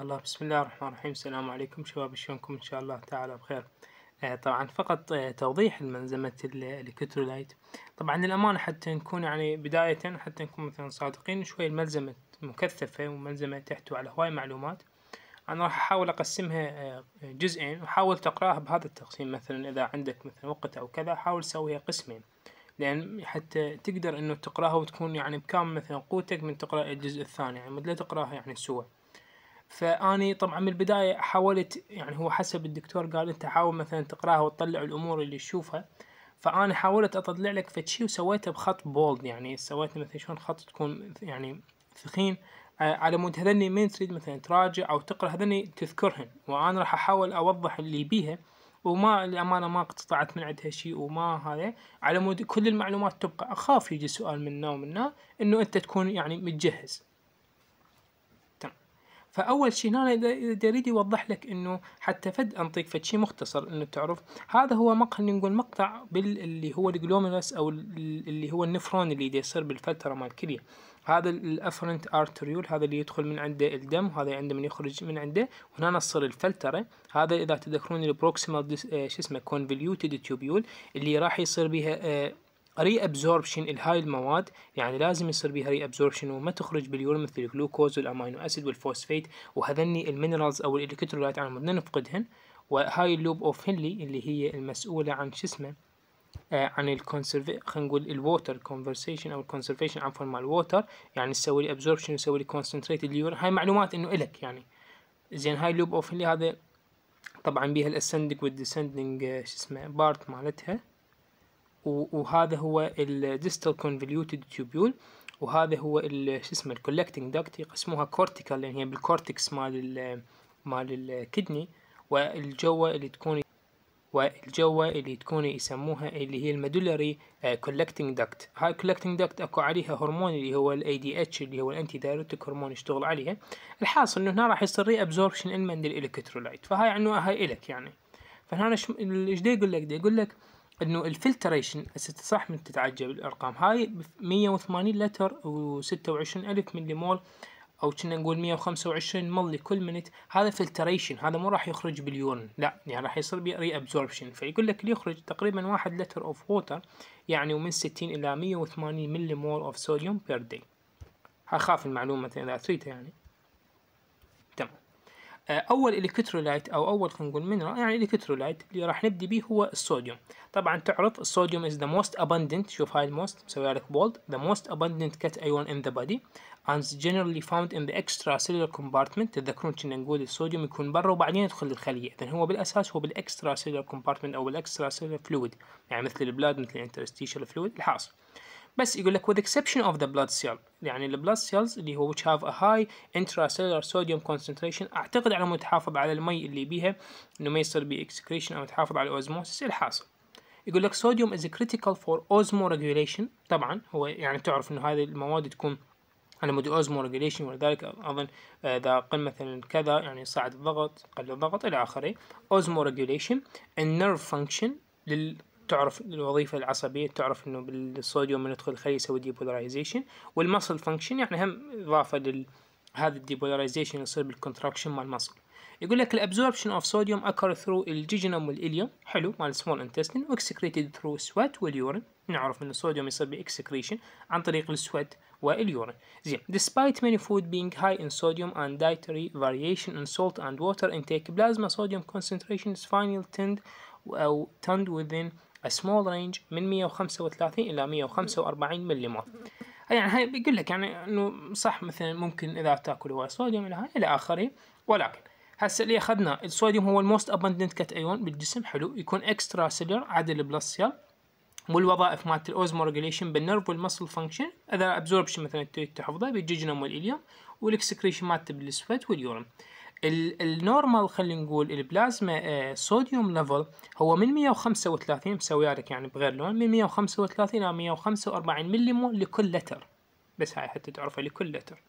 يلا بسم الله الرحمن الرحيم السلام عليكم شباب شلونكم ان شاء الله تعالى بخير آه طبعا فقط آه توضيح منزمة الكترولايت طبعا للأمانة حتى نكون يعني بداية حتى نكون مثلا صادقين شوي الملزمة مكثفة وملزمة تحتوي على هواي معلومات أنا راح أحاول أقسمها آه، جزئين وحاول تقراها بهذا التقسيم مثلا إذا عندك مثلا وقت أو كذا حاول تسويها قسمين لأن حتى تقدر إنه تقراها وتكون يعني بكامل مثلا قوتك من تقرأ الجزء الثاني يعني لا تقراها يعني سوا فاني طبعا من البدايه حاولت يعني هو حسب الدكتور قال انت حاول مثلا تقراها وتطلع الامور اللي تشوفها فانا حاولت اطلع لك فتشي وسويته بخط بولد يعني سويت مثلا شلون خط تكون يعني ثخين آه، على مود هذني من تريد مثلا تراجع او تقرا هذني تذكرهن وانا راح احاول اوضح اللي بيها وما الأمانة ما اقتطعت من عندها شيء وما هذا على مود كل المعلومات تبقى أخاف يجي سؤال منا ومنا إنه أنت تكون يعني متجهز فاول شيء هنا اذا اريد يوضح لك انه حتى فد انطيك فد شيء مختصر انه تعرف هذا هو مقهى نقول مقطع باللي هو الجلومرس او اللي هو النفرون اللي يصير بالفتره مال الكليه هذا الافرنت ارتريول هذا اللي يدخل من عنده الدم وهذا عنده من يخرج من عنده وهنا تصير الفلتره هذا اذا تذكرون البروكسيمال آه، شو اسمه كونفليوتد تيوبيول اللي راح يصير بها آه، ري ابزوربشن لهاي المواد يعني لازم يصير بيها ري ابزوربشن وما تخرج باليورم مثل الجلوكوز والامينو اسيد والفوسفيت وهذني المينرالز او الالكترولايت على نفقدهن وهاي اللوب اوف هنلي اللي هي المسؤوله عن شو اسمه آه عن الكونسرف خلينا نقول الووتر كونفرسيشن او الكونسرفيشن عفوا مال الووتر يعني تسوي لي ابزوربشن وتسوي لي كونسنتريت اليورم هاي معلومات انه الك يعني زين هاي اللوب اوف هنلي هذا طبعا بيها الاسندنج والديسندنج آه، شو اسمه بارت مالتها وهذا هو الديستال كونفوليوتد تيوبيول وهذا هو شو اسمه الكولكتنج دكت يقسموها كورتيكال يعني لان هي بالكورتكس مال الـ مال الكدني والجوة اللي تكون والجوة اللي تكون يسموها اللي هي المدولري كولكتنج دكت هاي الكولكتنج دكت اكو عليها هرمون اللي هو الاي دي اتش اللي هو الانتي دايريتك هرمون يشتغل عليها الحاصل انه هنا راح يصير ري ابزوربشن من الالكترولايت فهاي عنوها هاي الك يعني فهنا ايش يقول لك؟ يقول لك انه الفلتريشن هسه صح من تتعجب الارقام هاي 180 لتر و26 الف ملي مول او كنا نقول 125 مل لكل منت هذا فلتريشن هذا مو راح يخرج باليورن لا يعني راح يصير بي ري ابزوربشن فيقول لك اللي يخرج تقريبا 1 لتر اوف ووتر يعني من 60 الى 180 ملي مول اوف سوديوم بير دي اخاف المعلومه اذا اثريتها يعني آه، اول الكترولايت او اول خلينا نقول منرا يعني الكترولايت اللي راح نبدي به هو الصوديوم طبعا تعرف الصوديوم از ذا موست abundant شوف هاي الموست مسويها لك بولد ذا موست abundant كات ايون ان ذا بادي and generally found in the extracellular compartment تذكرون كنا نقول الصوديوم يكون برا وبعدين يدخل الخلية اذا هو بالاساس هو بالاكسترا سيلولار كومبارتمنت او الاكسترا سيلولار فلويد يعني مثل البلاد مثل الانترستيشال فلويد الحاصل بس يقول لك with exception of the blood cell يعني blood cells اللي هو which have a high intracellular sodium concentration اعتقد على انه تحافظ على المي اللي بيها انه ما يصير بي excretion او تحافظ على الاوزموسيس الحاصل يقول لك sodium is critical for osmoregulation طبعا هو يعني تعرف انه هذه المواد تكون على مود osmoregulation ولذلك اظن آه، اذا قل مثلا كذا يعني صعد الضغط قل الضغط الى اخره osmoregulation and nerve function لل تعرف الوظيفة العصبية تعرف انه بالصوديوم من يدخل الخلية يسوي ديبولارايزيشن والمسل فانكشن يعني هم اضافة لل هذا الديبولارايزيشن يصير بالكونتراكشن مال المسل يقول لك الابزوربشن اوف صوديوم اكر ثرو الجيجنوم والاليوم حلو مال السمول انتستين واكسكريتد ثرو سوات واليورين نعرف ان الصوديوم يصير باكسكريشن عن طريق السوات واليورين زين despite many food being high in sodium and dietary variation in salt and water intake plasma sodium concentration is finally tend أو uh, تند within small رينج من 135 الى 145 ملم يعني هاي بيقول لك يعني انه صح مثلا ممكن اذا تاكل هواي صوديوم الى هاي الى اخره ولكن هسه اللي اخذنا الصوديوم هو الموست ابندنت كات ايون بالجسم حلو يكون اكسترا سيلر عدل بلس سيل والوظائف مالت الاوزمو ريجوليشن بالنرف والمسل فانكشن اذا ابزوربشن مثلا تحفظه بالججنم والاليوم والاكسكريشن مالت بالسويت واليورم النورمال خلينا نقول البلازما صوديوم آه، ليفل هو من 135 مسويها لك يعني بغير لون من 135 الى 145 ملي لكل لتر بس هاي حتى تعرفها لكل لتر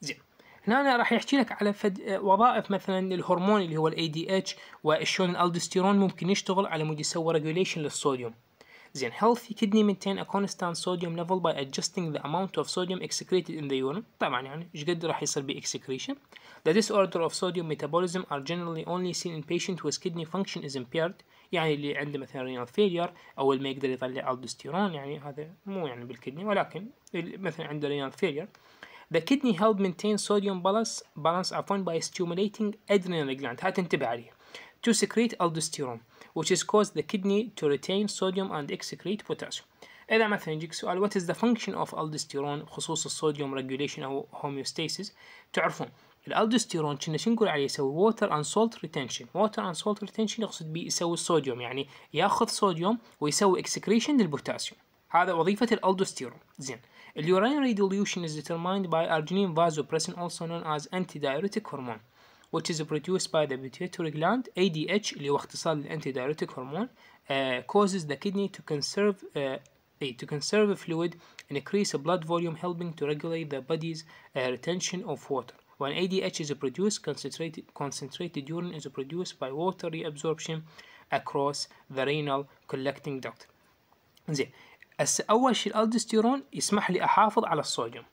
زين هنا أنا راح يحكي لك على فد آه، وظائف مثلا الهرمون اللي هو الاي دي اتش وشلون الالدستيرون ممكن يشتغل على مود يسوي ريجوليشن للصوديوم Then healthy kidney maintain a constant sodium level by adjusting the amount of sodium excreted in the urine طبعا يعني ايش قد راح يصير بي excretion The disorder of sodium metabolism are generally only seen in patients whose kidney function is impaired يعني اللي عنده مثلا renal failure أو اللي ما يقدر يطلع aldosterone يعني هذا مو يعني بالكدني ولكن مثلا عنده renal failure The kidney help maintain sodium balance balance upon by stimulating adrenal gland انتبه عليه to secrete aldosterone which is cause the kidney to retain sodium and excrete potassium إذا مثلا يجيك سؤال what is the function of aldosterone خصوص الصوديوم regulation أو homeostasis تعرفون الالدوستيرون كنا شو نقول عليه يسوي water and salt retention water and salt retention يقصد به يسوي الصوديوم يعني ياخذ صوديوم ويسوي excretion للبوتاسيوم هذا وظيفة الالدوستيرون زين اليورين dilution is determined by arginine vasopressin also known as antidiuretic hormone which is produced by the pituitary gland ADH اللي هو اختصار للانتي دايريتيك uh, causes the kidney to conserve uh, eh, to conserve fluid and increase blood volume helping to regulate the body's uh, retention of water when ADH is produced concentrated concentrated urine is produced by water reabsorption across the renal collecting duct زين هسه اول شيء الالدوستيرون يسمح لي احافظ على الصوديوم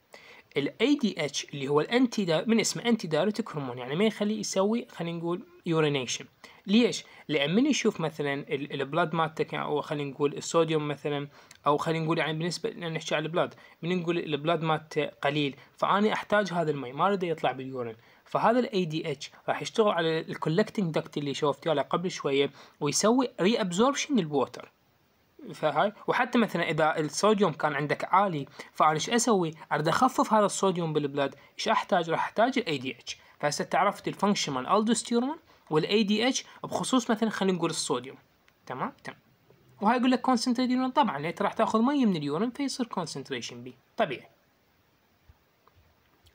ال ADH اللي هو الانتي من اسمه انتي دايرتك هرمون يعني ما يخليه يسوي خلينا نقول يورينيشن ليش؟ لأن من يشوف مثلا البلاد مالتك يعني او خلينا نقول الصوديوم مثلا او خلينا نقول يعني بالنسبه لان نحكي على البلاد من نقول البلاد مالته قليل فاني احتاج هذا المي ما اريده يطلع باليورين فهذا الاي دي اتش راح يشتغل على الكولكتنج دكت اللي شوفتيه على قبل شويه ويسوي ري ابزوربشن للووتر فهاي وحتى مثلا اذا الصوديوم كان عندك عالي فانا ايش اسوي؟ اريد اخفف هذا الصوديوم بالبلد، ايش احتاج؟ راح احتاج الاي دي اتش، فهسه تعرفت الفانكشن مال الدوستيرون والاي دي اتش بخصوص مثلا خلينا نقول الصوديوم تمام؟ تمام وهاي يقول لك كونسنتريت يورين طبعا لان راح تاخذ مي من اليورين فيصير كونسنتريشن بي طبيعي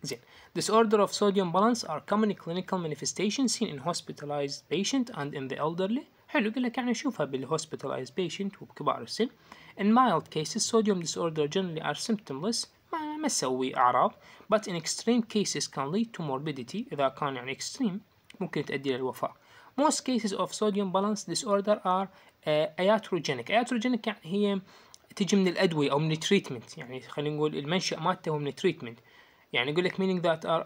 زين disorder of sodium balance are common clinical manifestations seen in hospitalized patients and in the elderly حلو قال لك يعني نشوفها بالهوسبيتالايز بيشنت وبكبار السن in mild cases sodium disorder generally are symptomless ما ما تسوي اعراض but in extreme cases can lead to morbidity اذا كان يعني extreme ممكن تؤدي للوفاه most cases of sodium balance disorder are uh, iatrogenic iatrogenic يعني هي تجي من الادويه او من التريتمنت يعني خلينا نقول المنشا مالته هو من التريتمنت يعني يقول لك meaning that are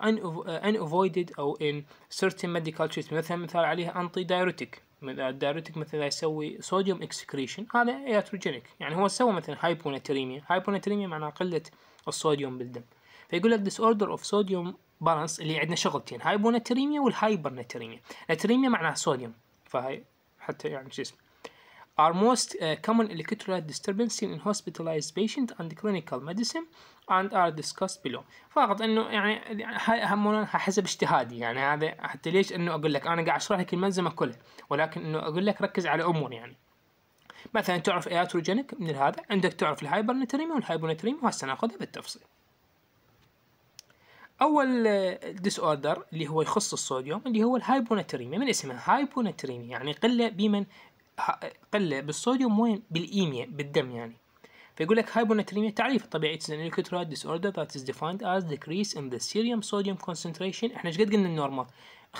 unavoided او in certain medical treatment مثلا مثال عليها antidiuretic من الدايريتك مثلا يسوي صوديوم اكسكريشن هذا اياتروجينيك يعني هو سوى مثلا هايبوناتريميا هايبوناتريميا معناها قله الصوديوم بالدم فيقول لك ديس اوردر اوف صوديوم بالانس اللي عندنا شغلتين هايبوناتريميا والهايبرناتريميا ناتريميا معناها صوديوم فهي حتى يعني شو اسمه are most uh, common electrolyte disturbances in hospitalized patient and clinical medicine and are discussed below فقط انه يعني هاي اهم حسب اجتهادي يعني هذا حتى ليش انه اقول لك انا قاعد اشرح لك الملزمه كلها ولكن انه اقول لك ركز على امور يعني مثلا تعرف اياتروجينيك من هذا عندك تعرف الهايبرنتريم والهايبونتريميا وهسه ناخذها بالتفصيل اول ديس اوردر اللي هو يخص الصوديوم اللي هو الهايبوناتريميا من اسمها هايبوناتريميا يعني قله بمن قله بالصوديوم وين بالايميا بالدم يعني فيقول لك هايبوناتريميا تعريف الطبيعي it's an electrolyte disorder that is defined as decrease in the serum sodium concentration احنا ايش قد قلنا النورمال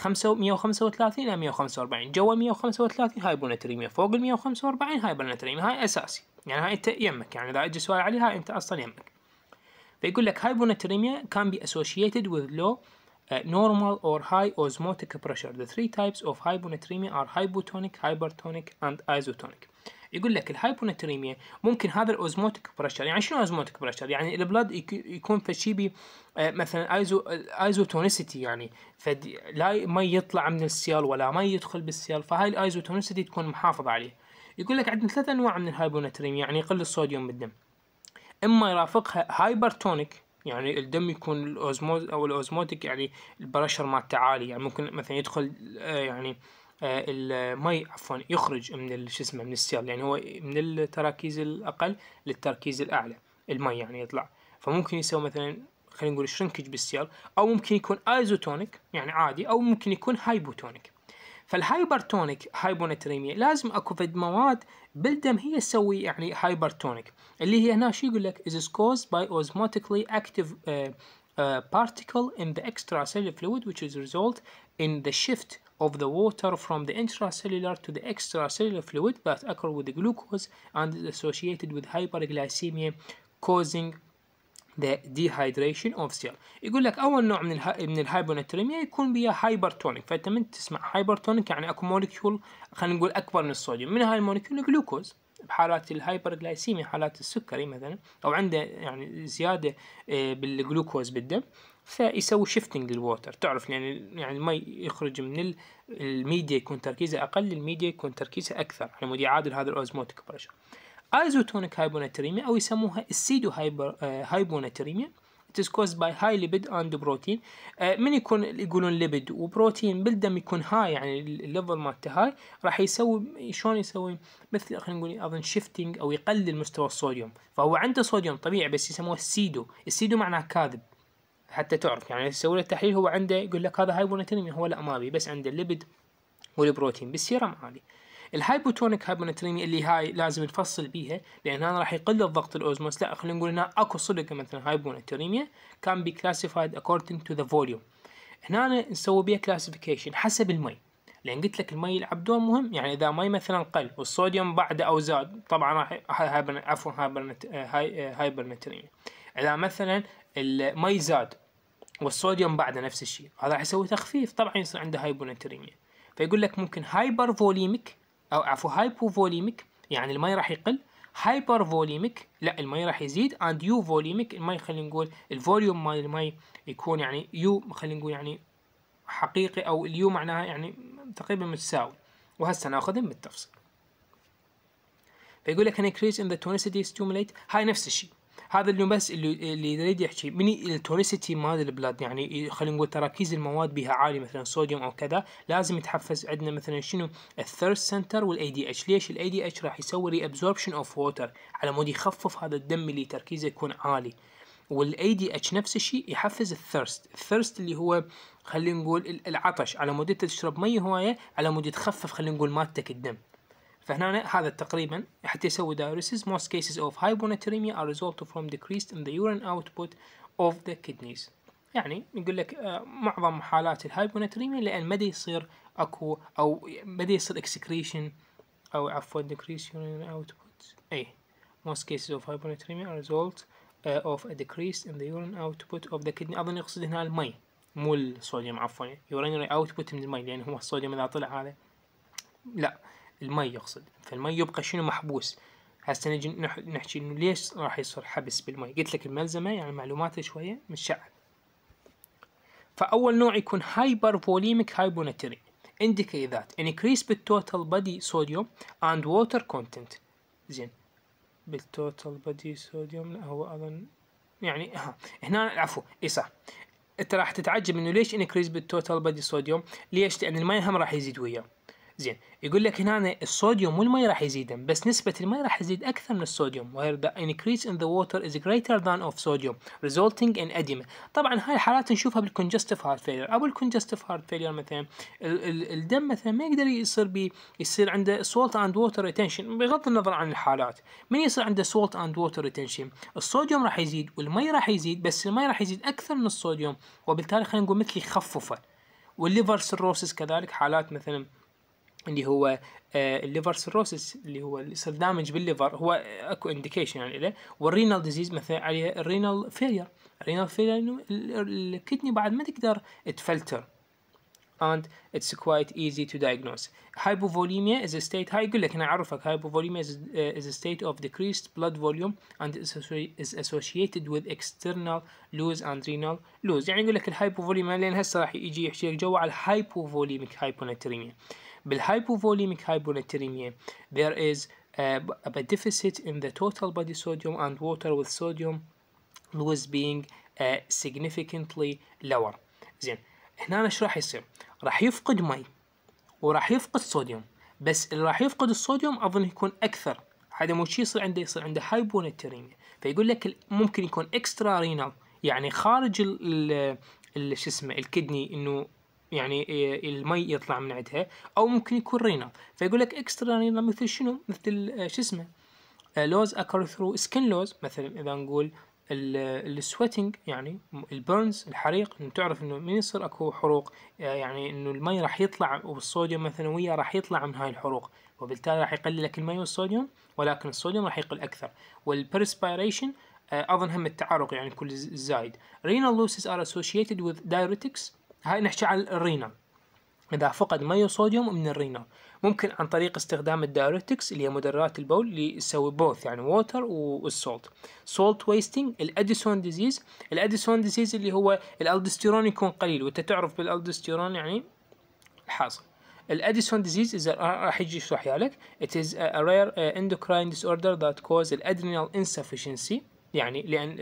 135 الى 145 جوا 135 هايبوناتريميا فوق ال 145 هايبوناتريميا هاي اساسي يعني هاي انت يمك يعني اذا اجى سؤال عليها انت اصلا يمك فيقول لك هايبوناتريميا can be associated with low Uh, normal or high osmotic pressure. The three types of hyponatremia are hypotonic, hypertonic and isotonic. يقول لك الهايبوناتريميا ممكن هذا الاوزموتيك بريشر يعني شنو اوزموتيك بريشر يعني البلاد يكون شيء آه، مثلا ايزو ايزوتونيسيتي آه، يعني لا ما يطلع من السيال ولا ما يدخل بالسيال فهاي الايزوتونيسيتي تكون محافظ عليه يقول لك عندنا ثلاث انواع من الهايبوناتريميا يعني يقل الصوديوم بالدم اما يرافقها هايبرتونيك يعني الدم يكون الاوزموز او الاوزموتيك يعني البرشر مال تعالي يعني ممكن مثلا يدخل آه، يعني آه، المي عفوا يخرج من شو اسمه من السيل يعني هو من التراكيز الاقل للتركيز الاعلى المي يعني يطلع فممكن يسوي مثلا خلينا نقول شرنكج بالسيل او ممكن يكون ايزوتونيك يعني عادي او ممكن يكون هايبوتونيك فالهايبرتونيك هايبونتريميا لازم اكو فد مواد بالدم هي تسوي يعني هايبرتونيك اللي هي هنا شو يقول لك is caused by osmotically active uh, uh, particle in the extracellular fluid which is result in the shift of the water from the intracellular to the extracellular fluid that occur with the glucose and is associated with hyperglycemia causing the dehydration of cell يقول لك اول نوع من الها... من الهايبوناتريميا يكون بيها هايبرتونيك فانت من تسمع هايبرتونيك يعني اكو مولكيول خلينا نقول اكبر من الصوديوم من هاي المولكيول جلوكوز بحالات الهايبرغلايسيميا حالات السكري مثلا او عنده يعني زياده آه، بالجلوكوز بالدم فيسوي شيفتنج للووتر تعرف يعني يعني المي يخرج من الميديا يكون تركيزه اقل الميديا يكون تركيزه اكثر على يعني مود يعادل هذا الاوزموتيك بريشر ايزوتونيك هايبوناتريميا او يسموها السيدو هايبر هايبوناتريميا آه، it is caused by high lipid and protein uh, من يكون يقولون lipid وبروتين بالدم يكون هاي يعني الليفل مالته هاي راح يسوي شلون يسوي مثل خلينا نقول اظن shifting او يقلل مستوى الصوديوم فهو عنده صوديوم طبيعي بس يسموه السيدو السيدو معناه كاذب حتى تعرف يعني يسوي له تحليل هو عنده يقول لك هذا هايبونتينيميا هو لا ما بي بس عنده الليبد والبروتين بالسيرم عالي الهايبوتونيك هايبوناتريميا اللي هاي لازم نفصل بيها لان هنا راح يقل الضغط الاوزموس لا خلينا نقول هنا اكو صدق مثلا هايبوناتريميا كان بي كلاسيفايد اكوردنج تو ذا فوليوم هنا نسوي بيها كلاسيفيكيشن حسب المي لان قلت لك المي يلعب دور مهم يعني اذا مي مثلا قل والصوديوم بعده او زاد طبعا راح عفوا هايبرنتريميا اذا مثلا المي زاد والصوديوم بعده نفس الشيء هذا راح يسوي تخفيف طبعا يصير عنده هايبونتريميا فيقول لك ممكن هايبر فوليميك او عفوا هايبو فوليميك يعني الماي راح يقل هايبر فوليميك لا الماي راح يزيد اند يو فوليميك الماي خلينا نقول الفوليوم مال الماي يكون يعني يو خلينا نقول يعني حقيقي او اليو معناها يعني تقريبا متساوي وهسه ناخذهم بالتفصيل فيقول لك increase in the tonicity stimulate هاي نفس الشيء هذا اليوم بس اللي اللي يريد يحكي من التوريسيتي مال البلاد يعني خلينا نقول تراكيز المواد بها عالي مثلا صوديوم او كذا لازم يتحفز عندنا مثلا شنو الثيرست سنتر والاي دي اتش ليش الاي دي اتش راح يسوي ري ابزوربشن اوف ووتر على مود يخفف هذا الدم اللي تركيزه يكون عالي والاي دي اتش نفس الشيء يحفز الثيرست الثيرست اللي هو خلينا نقول العطش على مود تشرب مي هوايه على مود تخفف خلينا نقول مادتك الدم فهنا هذا تقريبا حتى يسوي diuresis most cases of hyponatremia are result from decreased in the urine output of the kidneys يعني يقول لك معظم حالات الهايبوناتريميا لان ما يصير اكو او ما يصير اكسكريشن او عفوا decreased urine output اي most cases of hyponatremia are result of a decrease in the urine output of the kidney اظن يقصد هنا المي مو الصوديوم عفوا urinary output من المي لان هو الصوديوم اذا طلع هذا لا المي يقصد فالمي يبقى شنو محبوس هسه نجي نحكي انه ليش راح يصير حبس بالمي قلت لك الملزمه يعني معلوماتي شويه متشعب فاول نوع يكون هايبر فوليميك هايبوناتري indicate that increase بالتوتال body sodium and water content زين بالتوتال بادي صوديوم لا هو اظن يعني ها هنا عفوا اي صح انت راح تتعجب انه ليش انكريز بالتوتال بادي صوديوم ليش لان الماي هم راح يزيد وياه زين يقول لك هنا الصوديوم والمي راح يزيدن بس نسبة المي راح تزيد أكثر من الصوديوم where the increase in the water is greater than of sodium resulting in edema طبعا هاي الحالات نشوفها بالكونجستيف هارت فيلير أو الكونجستيف هارت فيلير مثلا الدم مثلا ما يقدر يصير بي يصير عنده salt and water retention بغض النظر عن الحالات من يصير عنده salt and water retention الصوديوم راح يزيد والمي راح يزيد بس المي راح يزيد أكثر من الصوديوم وبالتالي خلينا نقول مثل يخففه والليفر سيروسيس كذلك حالات مثلا اللي هو الليفر آه، سيروسس اللي هو يصير دامج بالليفر هو اكو انديكيشن يعني له والرينال ديزيز مثلا عليه الرينال فيلير الرينال فيلير انه الكدني بعد ما تقدر تفلتر and it's quite easy to diagnose. Hypovolemia is a state هاي يقول لك انا اعرفك hypovolemia is, uh, is a state of decreased blood volume and is associated with external loss and renal loss. يعني يقول لك الهايبوفوليميا لان هسه راح يجي يحكي لك جوا على الهايبوفوليميك هايبوناتريميا. بالهايبوفوليميك هايبوناتريميا there is a, a deficit in the total body sodium and water with sodium was being uh, significantly lower زين هنا ايش راح يصير راح يفقد مي وراح يفقد صوديوم بس اللي راح يفقد الصوديوم اظن يكون اكثر هذا مو شيء يصير عنده يصير عنده هايبوناتريميا فيقول لك ممكن يكون اكسترا رينال يعني خارج ال شو اسمه الكدني انه يعني إيه، المي يطلع من عندها او ممكن يكون رينال فيقول لك اكسترا رينال مثل شنو مثل آه، شو اسمه لوز اكر ثرو سكن لوز مثلا اذا نقول السويتنج يعني البرنز الحريق انه تعرف انه من يصير اكو حروق آه، يعني انه المي راح يطلع والصوديوم مثلا وياه راح يطلع من هاي الحروق وبالتالي راح يقلل لك المي والصوديوم ولكن الصوديوم راح يقل اكثر والبرسبيريشن آه، اظن هم التعرق يعني كل زايد رينال لوسز ار اسوشيتد وذ دايريتكس هاي نحكي عن الرينا إذا فقد مي وصوديوم من الرينا ممكن عن طريق استخدام الدايوريتكس اللي هي مدرات البول اللي يسوي بوث يعني ووتر والسولت سولت ويستنج الاديسون ديزيز الاديسون ديزيز اللي هو الالدستيرون يكون قليل وانت تعرف بالالدستيرون يعني الحاصل الاديسون ديزيز اذا راح يجي يشرح لك it ا رير اندوكراين endocrine disorder that causes adrenal يعني لان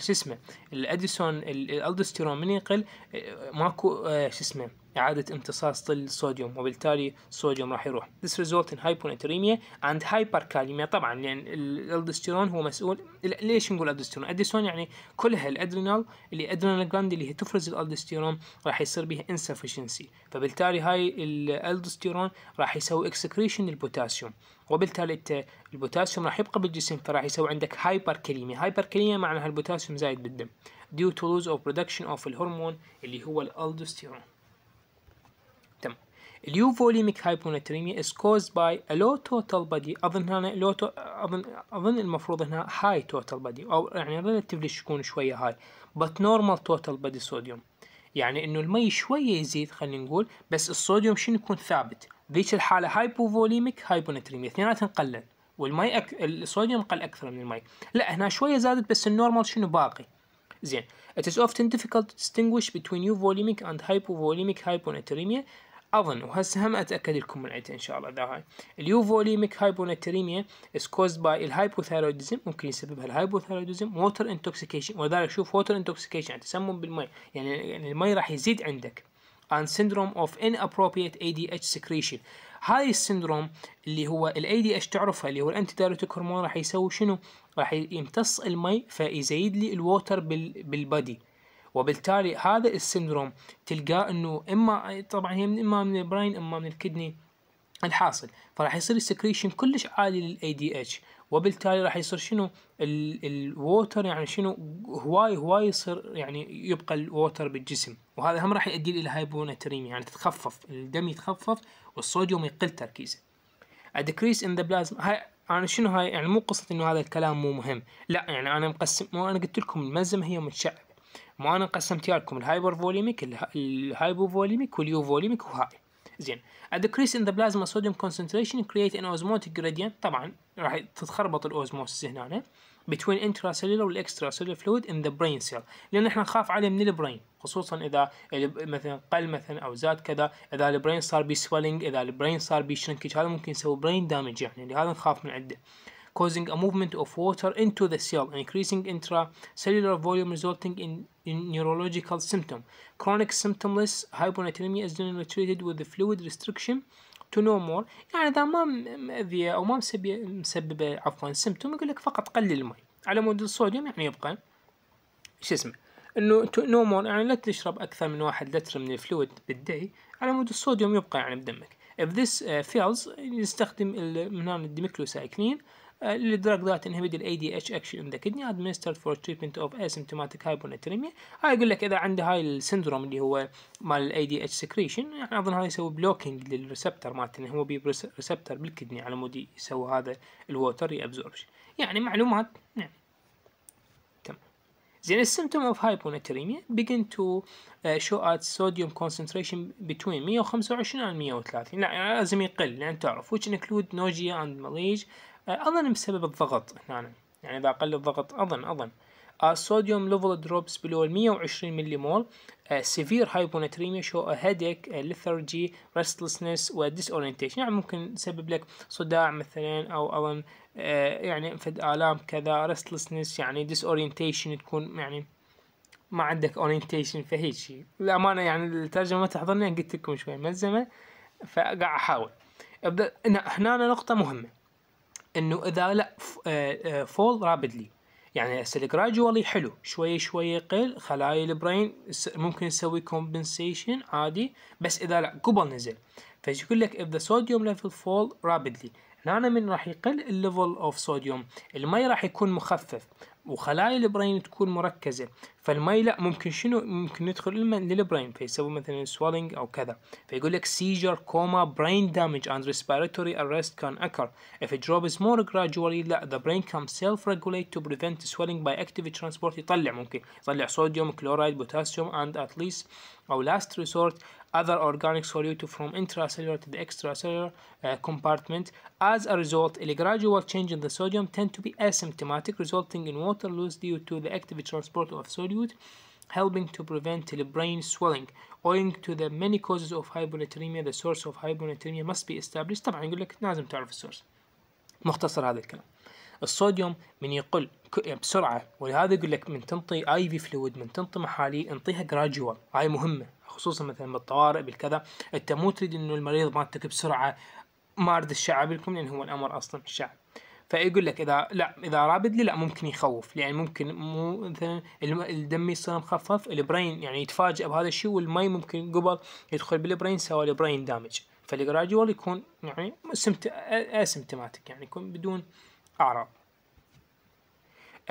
شو اسمه الاديسون الالدوستيرون من يقل آه، ماكو آه، شو اسمه إعادة امتصاص للصوديوم الصوديوم وبالتالي الصوديوم راح يروح. This result in hyponatremia and hyperkalemia طبعا لأن الالدستيرون هو مسؤول ليش نقول الألدستيرون؟ الألدستيرون يعني كلها الأدرينال اللي أدرينال جلاند اللي هي تفرز الالدستيرون راح يصير بها insufficiency فبالتالي هاي الالدستيرون راح يسوي اكسكريشن للبوتاسيوم وبالتالي انت البوتاسيوم راح يبقى بالجسم فراح يسوي عندك hyperkalemia hyperkalemia معناها البوتاسيوم زايد بالدم due to lose of production of الهرمون اللي هو الالدستيرون. اليوفوليميك هايبوناتريميا is caused by a low total body اظن هنا low to... اظن اظن المفروض هنا high total body او يعني relatively يكون شويه high but normal total body sodium يعني انه المي شويه يزيد خلينا نقول بس الصوديوم شنو يكون ثابت ذيك الحاله هايبوفوليميك هايبوناتريميا اثنيناتهم قلل والمي أك... الصوديوم قل اكثر من المي لا هنا شويه زادت بس النورمال شنو باقي زين It is often difficult to distinguish between euvolemic and hypovolemic hyponatremia اظن وهسه هم اتاكد لكم من عندها ان شاء الله ذا هاي اليوفوليميك هايبوناتريميا از كوزد باي الهايبوثايروديزم ممكن يسببها الهايبوثايروديزم ووتر انتوكسيكيشن ولذلك شوف ووتر انتوكسيكيشن تسمم بالماء يعني, يعني الماء راح يزيد عندك اوف ان ابروبريت اي دي اتش سكريشن هاي السندروم اللي هو الاي دي اتش تعرفها اللي هو الانتي دايريتيك هرمون راح يسوي شنو؟ راح يمتص المي فيزيد لي الووتر بالبادي وبالتالي هذا السندروم تلقاه انه اما طبعا هي من اما من البراين اما من الكدني الحاصل فراح يصير السكريشن كلش عالي للاي دي اتش وبالتالي راح يصير شنو الووتر يعني شنو هواي هواي يصير يعني يبقى الووتر بالجسم وهذا هم راح يؤدي الى هايبوناتريميا يعني تتخفف الدم يتخفف والصوديوم يقل تركيزه ادكريس ان ذا بلازما هاي انا شنو هاي يعني مو قصه انه هذا الكلام مو مهم لا يعني انا مقسم انا قلت لكم المنزمه هي متشعب ما انا قسمت لكم الهايبر فوليميك الهايبو فوليميك واليو فوليميك وهاي زين a decrease in the plasma sodium concentration create an osmotic gradient طبعا راح تتخربط الاوزموسس هنا إيه؟ between intracellular والاكستراسيلولر فلويد in the brain cell لان احنا نخاف عليه من البرين خصوصا اذا مثلا قل مثلا او زاد كذا اذا البرين صار بي swelling اذا البرين صار بي shrinkage هذا ممكن يسوي برين دامج يعني لهذا نخاف من عده causing a movement of water into the cell, increasing intracellular volume resulting in, in neurological symptom. Chronic symptomless hyponatremia is generally treated with the fluid restriction to no more يعني اذا ما مأذية او ما مسببة عفوا symptom يقول لك فقط قلل الماء على مود الصوديوم يعني يبقى شو اسمه انه تو نو مور يعني لا تشرب اكثر من واحد لتر من الفلويد بالدي على مود الصوديوم يبقى يعني بدمك if this fails نستخدم من هنا الديميكلوسايكلين Uh, الدراج دوت انهبيت الاي دي اتش اكشن ان ذا كيدني ادمنسترد فور تريتمنت اوف اسيمتوماتيك هايبوناتريميا هاي يقول لك اذا عنده هاي السندروم اللي هو مال الاي دي اتش سكريشن يعني اظن هذا يسوي بلوكينج للريسبتر مالته هو بيب ريسبتر بالكدني على مود يسوي هذا الووتر ريابزوربشن يعني معلومات نعم Then a symptom of hyponatremia begin to uh, show at sodium concentration between 125 and 130 لا يعني لازم يقل لان تعرف which include nausea and malaise آه، اظن بسبب الضغط هنا يعني, يعني اذا قل الضغط اظن اظن الصوديوم ليفل دروبس بلو ال 120 ملي مول سيفير هايبوناتريميا شو هيديك ليثرجي ريستلسنس وديس اورينتيشن يعني ممكن يسبب لك صداع مثلا او اظن آه، يعني فد الام كذا ريستلسنس يعني ديس اورينتيشن تكون يعني ما عندك اورينتيشن فهيك شيء للامانه يعني الترجمه ما تحضرني قلت لكم شوي ملزمه فقاعد احاول ابدا هنا نقطه مهمه انه اذا لا فول رابدلي آه، آه، يعني هسه الجراجوالي حلو شوي شوي يقل خلايا البرين ممكن نسوي كومبنسيشن عادي بس اذا لا قبل نزل فيقول لك اف ذا صوديوم ليفل فول رابدلي من راح يقل الليفل اوف صوديوم المي راح يكون مخفف وخلايا البرين تكون مركزه فالمي لا ممكن شنو ممكن يدخل للبرين فيسوي مثلا سوالينج او كذا فيقول لك سيجر كوما برين دامج اند ريسبيراتوري اريست كان occur if it drops more gradually لا the brain can self regulate to prevent swelling by active transport يطلع ممكن يطلع صوديوم كلورايد بوتاسيوم and at least او last resort other organic solute from intracellular to the extracellular uh, compartment. As a result, a gradual change in the sodium tend to be asymptomatic, resulting in water loss due to the active transport of solute, helping to prevent the brain swelling. Owing to the many causes of hyponatremia, the source of hyponatremia must be established. طبعا يقول لك لازم تعرف السورس. مختصر هذا الكلام. الصوديوم من يقل بسرعه ولهذا يقول لك من تنطي اي في فلويد من تنطي محاليل انطيها جراجوال هاي مهمة. خصوصا مثلا بالطوارئ بالكذا انت مو تريد انه المريض مالتك بسرعه مارد الشعب لكم لان هو الامر اصلا الشعب فيقول لك اذا لا اذا رابد لي لا ممكن يخوف يعني ممكن مو مثلا الدم يصير مخفف البرين يعني يتفاجئ بهذا الشيء والمي ممكن قبل يدخل بالبرين سوى البرين دامج فالجراجوال يكون يعني اسمتماتيك يعني يكون بدون اعراض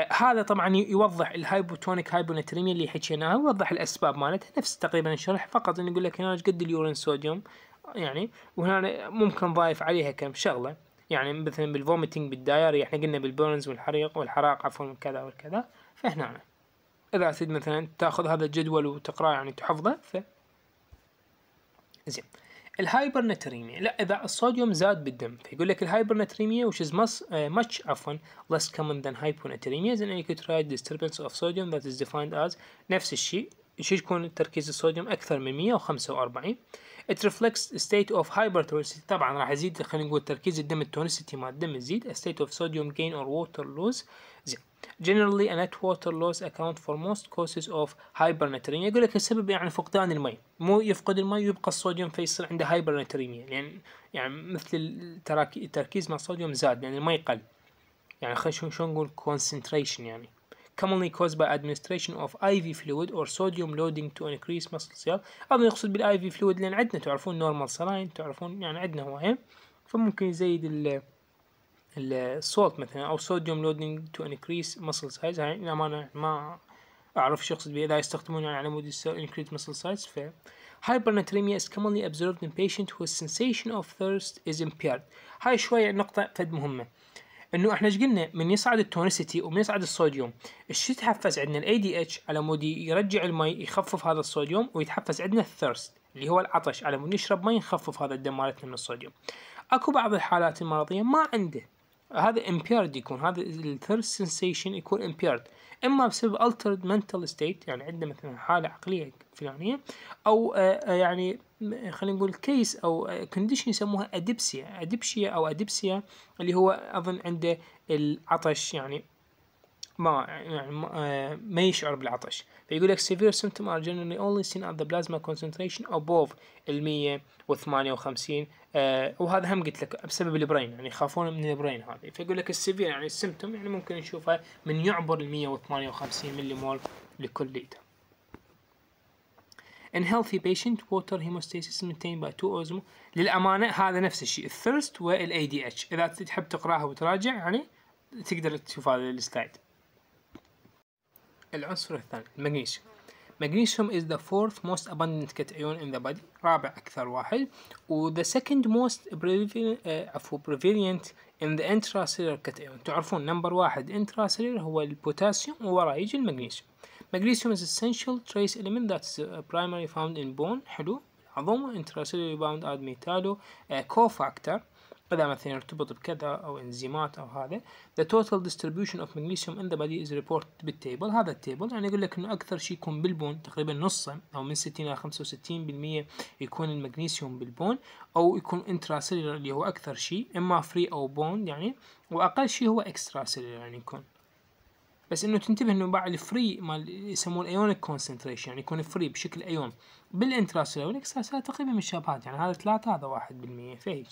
هذا طبعا يوضح الهايبوتونيك هايبوناتريميا اللي حكيناها يوضح الاسباب مالتها نفس تقريبا الشرح فقط انه يقول لك هنا قد اليورين صوديوم يعني وهنا ممكن ضايف عليها كم شغله يعني مثلا بالفوميتنج بالدايري احنا قلنا بالبرنز والحريق والحراق عفوا وكذا وكذا فهنا اذا تريد مثلا تاخذ هذا الجدول وتقراه يعني تحفظه ف زين الهايبرنتريميا لا اذا الصوديوم زاد بالدم فيقول لك الهايبرنتريميا which is much, uh, much عفوا less common than hyponatremia is an acute disturbance of sodium that is defined as نفس الشيء شو يكون تركيز الصوديوم اكثر من 145 it reflects state of hypertonicity طبعا راح يزيد خلينا نقول تركيز الدم التونسيتي مال الدم يزيد state of sodium gain or water loss زين Generally a net water loss account for most causes of hypernatremia يقول لك السبب يعني فقدان المي مو يفقد المي ويبقى الصوديوم فيصير عنده hypernatremia. يعني يعني مثل التركيز مع الصوديوم زاد يعني المي قل يعني خلينا شو نقول concentration يعني commonly caused by administration of IV fluid or sodium loading to increase muscle cell أظن يقصد بالIV fluid لأن عندنا تعرفون normal saline تعرفون يعني عندنا هواية فممكن يزيد ال السولت مثلا او صوديوم لودنج تو انكريس مسل سايز هاي للامانه ما اعرف شخص يقصد بها اذا يستخدمونها على يعني مود انكريس مسل سايز ف هايبرناتريميا از commonly observed ان بيشنت هو سنسيشن اوف ثيرست از امبيرد هاي شوية نقطة فد مهمة انه احنا ايش قلنا من يصعد التونسيتي ومن يصعد الصوديوم ايش يتحفز عندنا الاي دي اتش على مود يرجع المي يخفف هذا الصوديوم ويتحفز عندنا الثيرست اللي هو العطش على مود يشرب مي يخفف هذا الدم مالتنا من الصوديوم اكو بعض الحالات المرضيه ما عنده هذا امبيرد يكون هذا الثيرست سنسيشن يكون امبيرد اما بسبب altered mental state يعني عنده مثلا حاله عقليه فلانيه او آه، آه، يعني خلينا نقول كيس او كونديشن آه، يسموها اديبسيا أديبسيا او اديبسيا اللي هو اظن عنده العطش يعني ما يعني آه، ما يشعر بالعطش فيقول لك severe symptoms are generally only seen at the plasma concentration above ال 158 آه وهذا هم قلت لك بسبب البرين يعني يخافون من البرين هذه فيقول لك السيفير يعني السمتم يعني ممكن نشوفها من يعبر ال 158 ملي مول لكل لتر In healthy patient water hemostasis maintained by two osmo للأمانة هذا نفس الشيء الثيرست وال ADH إذا تحب تقراها وتراجع يعني تقدر تشوف هذا السلايد العنصر الثاني المغنيسيوم magnesium is the fourth most abundant cation in the body رابع أكثر واحد و the second most prevalent, in the intracellular cation تعرفون number واحد intracellular هو البوتاسيوم ووراه يجي المغنيسيوم magnesium is essential trace element that's primarily found in bone حلو عظم intracellular bound are metallo cofactor بدا مثلا يرتبط بكذا او انزيمات او هذا the total distribution of magnesium in the body is reported بالتيبل هذا التيبل يعني يقول لك انه اكثر شيء يكون بالبون تقريبا نصه او من 60 الى 65% يكون المغنيسيوم بالبون او يكون intracellular اللي هو اكثر شيء اما فري او بون يعني واقل شيء هو اكسترا سيلولر يعني يكون بس انه تنتبه انه بعد الفري مال يسمون ايونيك كونسنتريشن يعني يكون فري بشكل ايون بالانتراسيلولر والاكسترا تقريبا مشابهات يعني هذا ثلاثة هذا واحد بالمية فهيك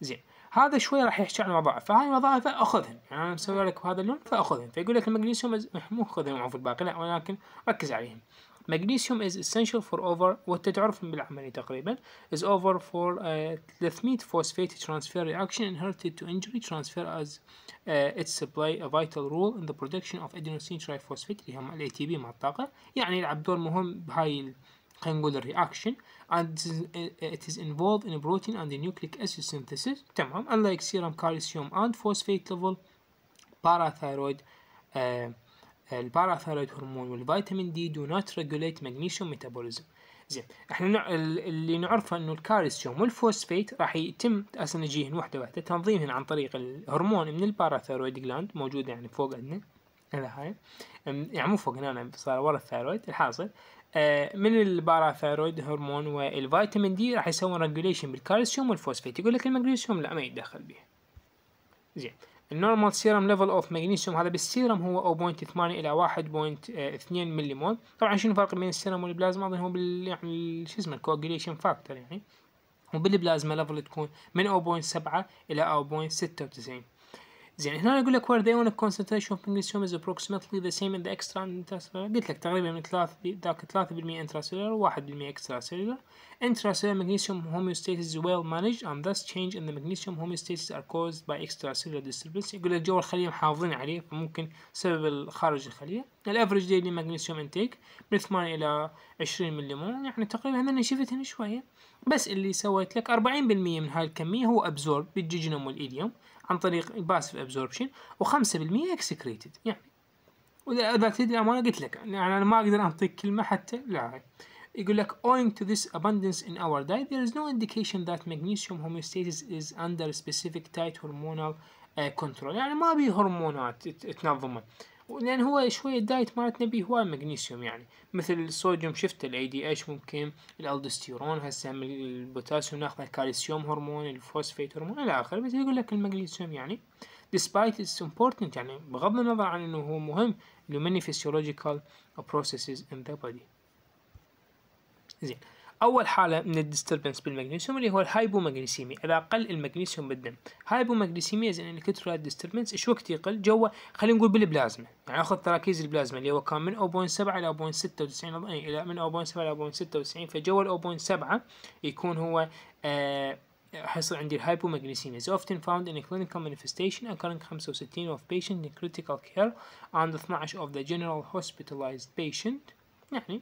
زين هذا شوي راح يحكي عن وظائف فهاي الوظائف اخذهم يعني انا مسوي لك هذا اللون فاخذهم فيقول لك المغنيسيوم مو خذهم عفوا الباقي لا ولكن ركز عليهم مغنيسيوم is essential for over وانت بالعملية تقريبا is over for 300 uh, phosphate transfer reaction inherited to injury transfer as uh, it play a vital role in the production of adenosine triphosphate اللي هم تي ATP مع الطاقة يعني يلعب دور مهم بهاي خلينا نقول الرياكشن and eh, it is involved in protein and nucleic acid synthesis تمام unlike serum calcium and phosphate level parathyroid الباراثيرويد هرمون والفيتامين دي دو نوت ريجوليت مغنيسيوم ميتابوليزم زين احنا اللي نعرفه انه الكالسيوم والفوسفيت راح يتم اصلا نجيهن وحده وحده تنظيمهن عن طريق الهرمون من الباراثيرويد جلاند موجوده يعني فوق عندنا هذا هاي يعني مو فوق هنا صار ورا الثايرويد الحاصل آه، من الباراثايرويد هرمون والفيتامين دي راح يسوون ريجوليشن بالكالسيوم والفوسفيت يقول لك المغنيسيوم لا ما يتدخل به زين النورمال سيرم ليفل اوف مغنيسيوم هذا بالسيرم هو 0.8 الى 1.2 ملي مول طبعا شنو الفرق بين السيرم والبلازما اظن هو بال يعني شو اسمه الكوجليشن فاكتور يعني وبالبلازما ليفل تكون من 0.7 الى 0.96 زين هنا يقول لك where the ionic concentration of magnesium is approximately the same in the extra and intracellular قلت لك تقريبا من ثلاث ذاك 3% intracellular و1% extracellular intracellular magnesium homeostasis is well managed and thus change in the magnesium homeostasis are caused by extracellular disturbance يقول لك جو الخلية محافظين عليه فممكن سبب خارج الخلية ال average daily magnesium intake من 8 الى 20 مليمون يعني تقريبا هذا شفتهن شوية بس اللي سويت لك 40% من هاي الكمية هو absorbed بالجيجنوم والايديوم عن طريق الباسف ابزوربشن و5% اكسكريتد يعني واذا اذا تدري انا قلت لك يعني انا ما اقدر اعطيك كلمه حتى لا يقول لك owing to this abundance in our diet there is no indication that magnesium homeostasis is under specific tight hormonal uh, control يعني ما بي هرمونات تنظمه لان هو شويه الدايت مالتنا بيه هواي مغنيسيوم يعني مثل الصوديوم شفت الاي دي اتش ممكن الالدستيرون هسه من البوتاسيوم ناخذ الكالسيوم هرمون الفوسفيت هرمون الى اخره بس يقول لك المغنيسيوم يعني ديسبايت اتس امبورتنت يعني بغض النظر عن انه هو مهم لمني فيسيولوجيكال بروسيسز ان ذا بودي زين اول حاله من الديستربنس بالمغنيسيوم اللي هو الهايبومغنيسيمي اذا قل المغنيسيوم بالدم هايبومغنيسيميا يعني الكترولايت ديستربنس ايش وقت يقل جوا خلينا نقول بالبلازما يعني اخذ تراكيز البلازما اللي هو كان من 0.7 الى 0.96 إيه، الى من 0.7 الى 0.96 فجوا ال 0.7 يكون هو آه حيصير عندي الهايبومغنيسيميا is often found in a clinical manifestation occurring 65 of patients in critical care and 12 of the general hospitalized patient يعني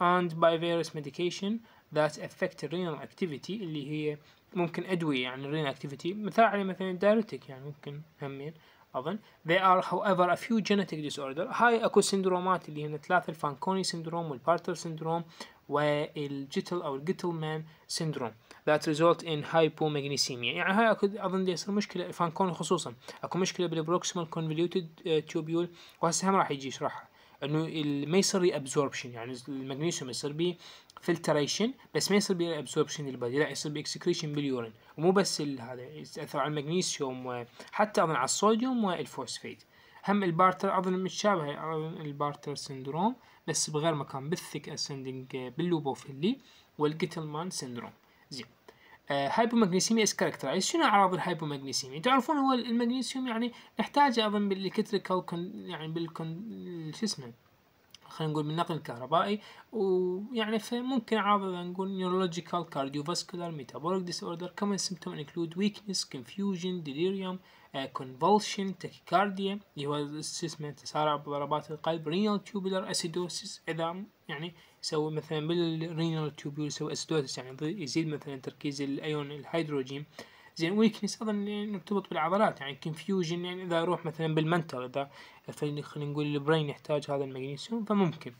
and by various medication that affect renal activity اللي هي ممكن أدوية يعني renal activity مثال عليه مثلا diuretic يعني ممكن همين أظن there are however a few genetic disorder هاي أكو سندرومات اللي هن ثلاثة الفانكوني سندروم والبارتر سندروم والجيتل أو مان سندروم that result in hypomagnesemia يعني هاي أكو أظن دي يصير مشكلة الفانكوني خصوصا أكو مشكلة بالبروكسيمال convoluted آه، tubule وهسه هم راح يجي يشرحها انه ما يصير ري ابزوربشن يعني المغنيسيوم يصير بي فلتريشن بس ما يصير بي ابزوربشن للبادي لا يصير بي اكسكريشن باليورين ومو بس هذا يتاثر على المغنيسيوم وحتى اظن على الصوديوم والفوسفيت هم البارتر اظن متشابه البارتر سندروم بس بغير مكان بالثيك اسندنج باللوبوفيلي والجيتلمان سندروم زين هايبومغنيسيميا از كاركترايز شنو اعراض الهايبومغنيسيميا تعرفون هو المغنيسيوم يعني نحتاج اظن بالكتريكال يعني بالكون شو اسمه خلينا نقول بالنقل الكهربائي ويعني فممكن اعراض نقول نيورولوجيكال كارديوفاسكولار ميتابوليك ديس اوردر كومن سيمتوم انكلود ويكنس كونفيوجن ديليريوم كونفولشن تاكيكارديا اللي هو شو اسمه تسارع بضربات القلب رينال تيوبولار اسيدوسيس اذا يعني سوى مثلا بالرينال تيوبيول يسوي اسيدوتس يعني يزيد مثلا تركيز الايون الهيدروجين زين ويكنس ايضا مرتبط بالعضلات يعني كونفيوجن يعني اذا اروح مثلا بالمنتل اذا خلينا نقول البرين يحتاج هذا المغنيسيوم فممكن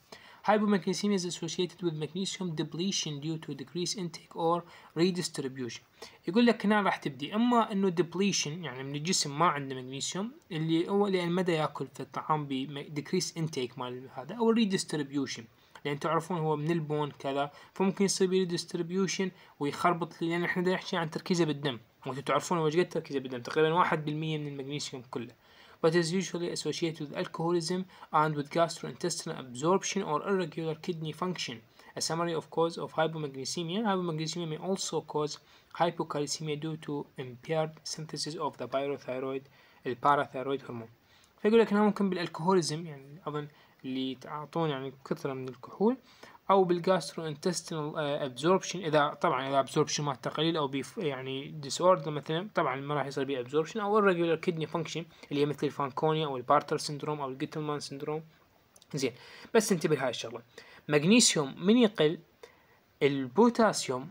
hypomagnesemia is associated with magnesium depletion due to decreased intake or redistribution يقول لك هنا راح تبدي اما انه depletion يعني من الجسم ما عنده مغنيسيوم اللي هو لان مدى ياكل في الطعام ب انتيك intake مال هذا او redistribution لان تعرفون هو من البون كذا فممكن يصير ريديستريبيوشن ويخربط لان احنا نحكي عن تركيزه بالدم وانتم تعرفون وش قد تركيزه بالدم تقريبا 1% من المغنيسيوم كله but is usually associated with alcoholism and with gastrointestinal absorption or irregular kidney function. A summary of cause of hypomagnesemia. Hypomagnesemia may also cause hypocalcemia due to impaired synthesis of the parathyroid, hormone. فيقول لك هنا ممكن بالالكوهوليزم يعني اظن اللي يتعاطون يعني كثرة من الكحول او بالجاسترو انتستينال ابزوربشن اذا طبعا اذا ابزوربشن مال تقليل او بيف يعني ديس اوردر مثلا طبعا ما راح يصير بيه ابزوربشن او الريجولار كدني فانكشن اللي هي مثل الفانكونيا او البارتر سندروم او الجيتلمان سندروم زين بس انتبه هاي الشغله مغنيسيوم من يقل البوتاسيوم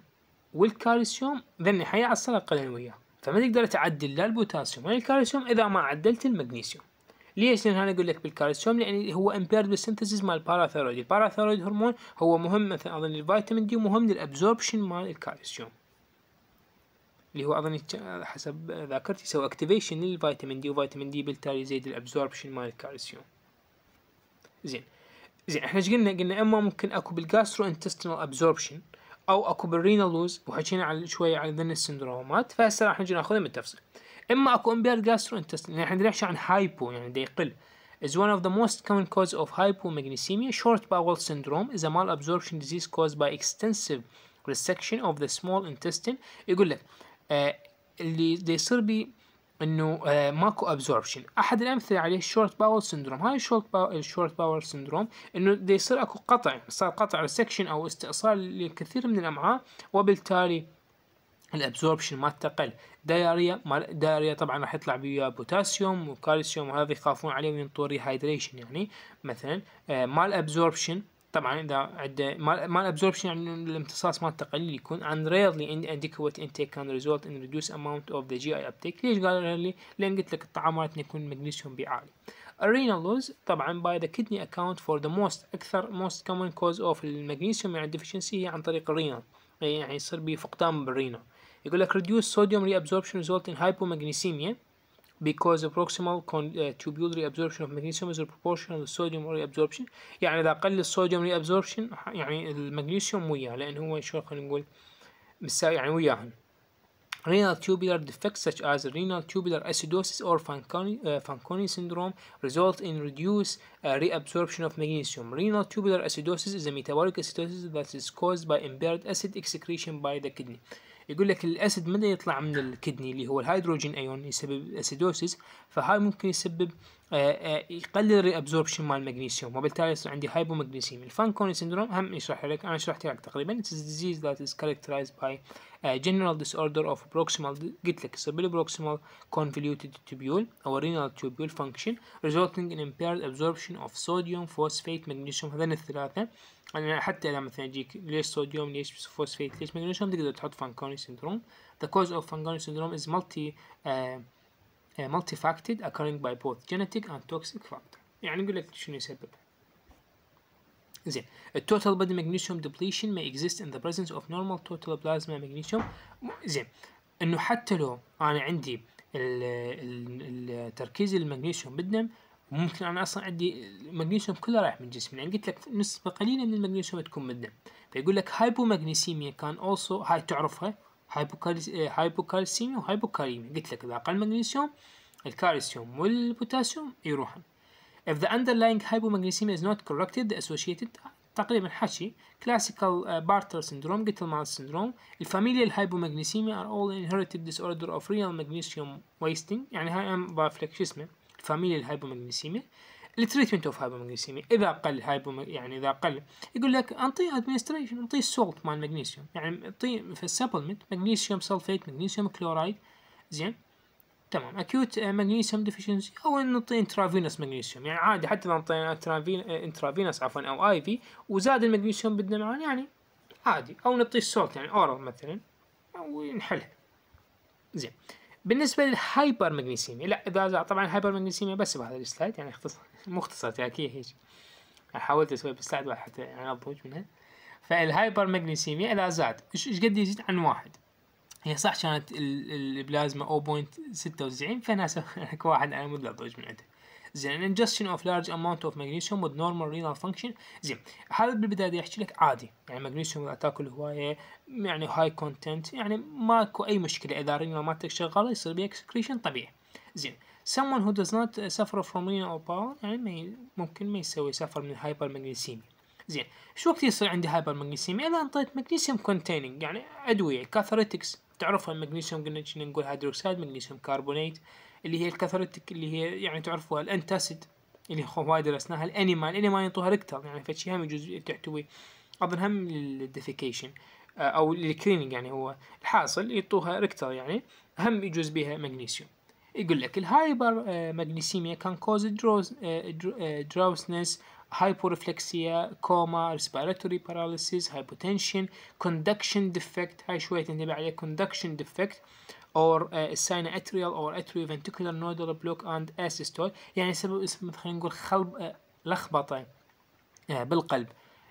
والكالسيوم ذني حيعصر اقل وياه فما تقدر تعدل لا البوتاسيوم ولا الكالسيوم اذا ما عدلت المغنيسيوم ليش؟ لان انا اقول لك بالكالسيوم لان يعني هو امبيرد بالسنتسز مال الباراثيرويد، الباراثيرويد هرمون هو مهم مثلا اظن الفيتامين دي ومهم للابزوربشن مال الكالسيوم. اللي هو اظن حسب ذاكرتي يسوي اكتيفيشن للفيتامين دي وفيتامين دي بالتالي يزيد الابزوربشن مال الكالسيوم. زين زين احنا ايش قلنا؟ قلنا اما ممكن اكو بالجاسترو انتستينال ابزوربشن او اكو بالرينال لوز وحكينا عن شويه على ذن السندرومات فهسه راح نجي ناخذها بالتفصيل. اما اكو امبير جاسترو انتستين يعني عندنا نحكي عن هايبو يعني دا يقل is one of the most common cause of hypomagnesemia short bowel syndrome is a malabsorption disease caused by extensive resection of the small intestine يقول لك آه اللي دا يصير بي انه آه ماكو ابزوربشن احد الامثله عليه الشورت باور سندروم هاي الشورت باور الشورت باور سندروم انه دا يصير اكو قطع صار قطع سكشن او استئصال لكثير من الامعاء وبالتالي الابسوربشن مالته تقل دايريا دايريا طبعا راح يطلع بيها بوتاسيوم وكالسيوم وهذا يخافون عليه ينطون ريهايدريشن يعني مثلا آه، مال ابزوربشن طبعا اذا عنده مال ابزوربشن يعني الامتصاص مال تقليل يكون ريرلي انديكويت انتيك intake can result in reduced amount of the GI uptake ليش قال ريرلي؟ لان قلت لك الطعام مالتنا يكون المغنيسيوم بي عالي الرينال لوز طبعا باي ذا كدني اكونت فور ذا موست اكثر موست كومن كوز اوف المغنيسيوم يعني ديفشنسي هي عن طريق الرينال يعني يصير بفقدان فقدان بالرينال يقول لك reduce sodium reabsorption result in hypomagnesemia because the proximal tubule reabsorption of magnesium is proportional to sodium reabsorption يعني إذا قل الصوديوم reabsorption يعني المغنيسيوم وياه لأن هو شو خلينا نقول مساوي يعني وياهم renal tubular defects such as renal tubular acidosis or Fanconi, uh, Fanconi syndrome result in reduced uh, reabsorption of magnesium. Renal tubular acidosis is a metabolic acidosis that is caused by impaired acid excretion by the kidney. يقول لك الاسيد متى يطلع من الكدني اللي هو الهيدروجين ايون يسبب اسيدوسيس فهاي ممكن يسبب آه، آه، يقلل الريابزوربشن مال المغنيسيوم وبالتالي يصير عندي هايبو مغنيسيوم الفانكوني سندروم هم يشرح لك انا شرحت لك تقريبا اتس ديزيز ذات از كاركترايزد باي جنرال ديس اوردر اوف بروكسيمال قلت لك يصير بالبروكسيمال كونفليوتد tubule او رينال tubule فانكشن ريزولتنج ان امبيرد ابزوربشن اوف صوديوم فوسفيت مغنيسيوم هذين الثلاثه يعني حتى لما مثلا يجيك ليش صوديوم ليش فوسفيت ليش مغنيسيوم تقدر تحط فانكوني سيندروم the cause of فانكوني syndrome is multi uh, آه، uh, آه، multifaceted occurring by both genetic and toxic factor يعني يقول لك شنو يسبب زين التوتال بودي magnesium depletion may exist in the presence of normal total plasma magnesium زين انه حتى لو انا عندي التركيز المغنيسيوم بالدم ممكن انا اصلا عندي المغنيسيوم كله رايح من جسمي يعني قلت لك نسبه قليله من المغنيسيوم تكون من الدم فيقول لك هايبومغنيسيميا كان اولسو هاي تعرفها هايبوكالسيميا وهايبوكاليميا قلت لك اذا اقل مغنيسيوم الكالسيوم والبوتاسيوم يروحن if the underlying hypomagnesemia is not corrected the associated تقريبا حشي classical uh, barter syndrome Gittleman syndrome الفاميليا hypomagnesemia are all inherited disorder of real magnesium wasting يعني هاي ام بافلك شو اسمه فاميليا الهايبومغنيسيميا التريتمنت اوف هايبومغنيسيميا اذا قل هايبو يعني اذا قل يقول لك انطيه ادمنستريشن انطيه السولت مال المغنيسيوم يعني انطيه في السبلمنت مغنيسيوم سلفيت مغنيسيوم كلورايد زين تمام اكيوت مغنيسيوم ديفيشنسي او نعطي انترافينوس مغنيسيوم يعني عادي حتى لو انطينا انترافينوس عفوا او اي في وزاد المغنيسيوم بالدمعان يعني عادي او نعطيه السولت يعني اورال مثلا او نحلها زين بالنسبه للهايبر مغنيسيميا لا اذا طبعا الهايبر مغنيسيميا بس بهذا السلايد يعني اختصر مختصرت يعني هيك حاولت اسوي بسلايد واحد حتى يعني اضوج منها فالهايبر مغنيسيميا اذا زاد ايش قد يزيد عن واحد هي صح كانت البلازما 0.96 فانا اكو واحد على مود اضوج من عندها زين an يعني ingestion of large amount of magnesium with normal renal function زين هذا بالبدايه بدي احكي لك عادي يعني magnesium تاكل هوايه يعني هاي كونتنت يعني ماكو اي مشكله اذا رينال مالتك شغاله يصير بيك اكسكريشن طبيعي زين someone who does not suffer from renal power يعني مي ممكن ما يسوي سفر من هايبر ماجنيسيمي زين شو وقت يصير عندي هايبر ماجنيسيمي اذا انطيت مغنيسيوم كونتيننج يعني ادويه كاثريتكس تعرفها المغنيسيوم قلنا نقول هيدروكسيد مغنيسيوم كربونيت اللي هي الكاثوليتك اللي هي يعني تعرفوها الانتاسيد اللي هو وايد درسناها الانيمال الانيمال ينطوها ريكتال يعني فشي هم يجوز تحتوي اظن هم للديفيكيشن آه، او للكليننج يعني هو الحاصل يعطوها ريكتال يعني هم يجوز بها مغنيسيوم يقول لك الهايبر آه، مغنيسيميا كان كوز دروسنس هايبورفلكسيا كوما ريسبيراتوري باراليسيس هايبوتنشن كوندكشن ديفكت هاي شويه تنتبه عليه كوندكشن ديفكت or uh, sinoatrial or atrioventricular nodal block and asystole يعني سبب اسم خلينا نقول خلب uh, لخبطه uh, بالقلب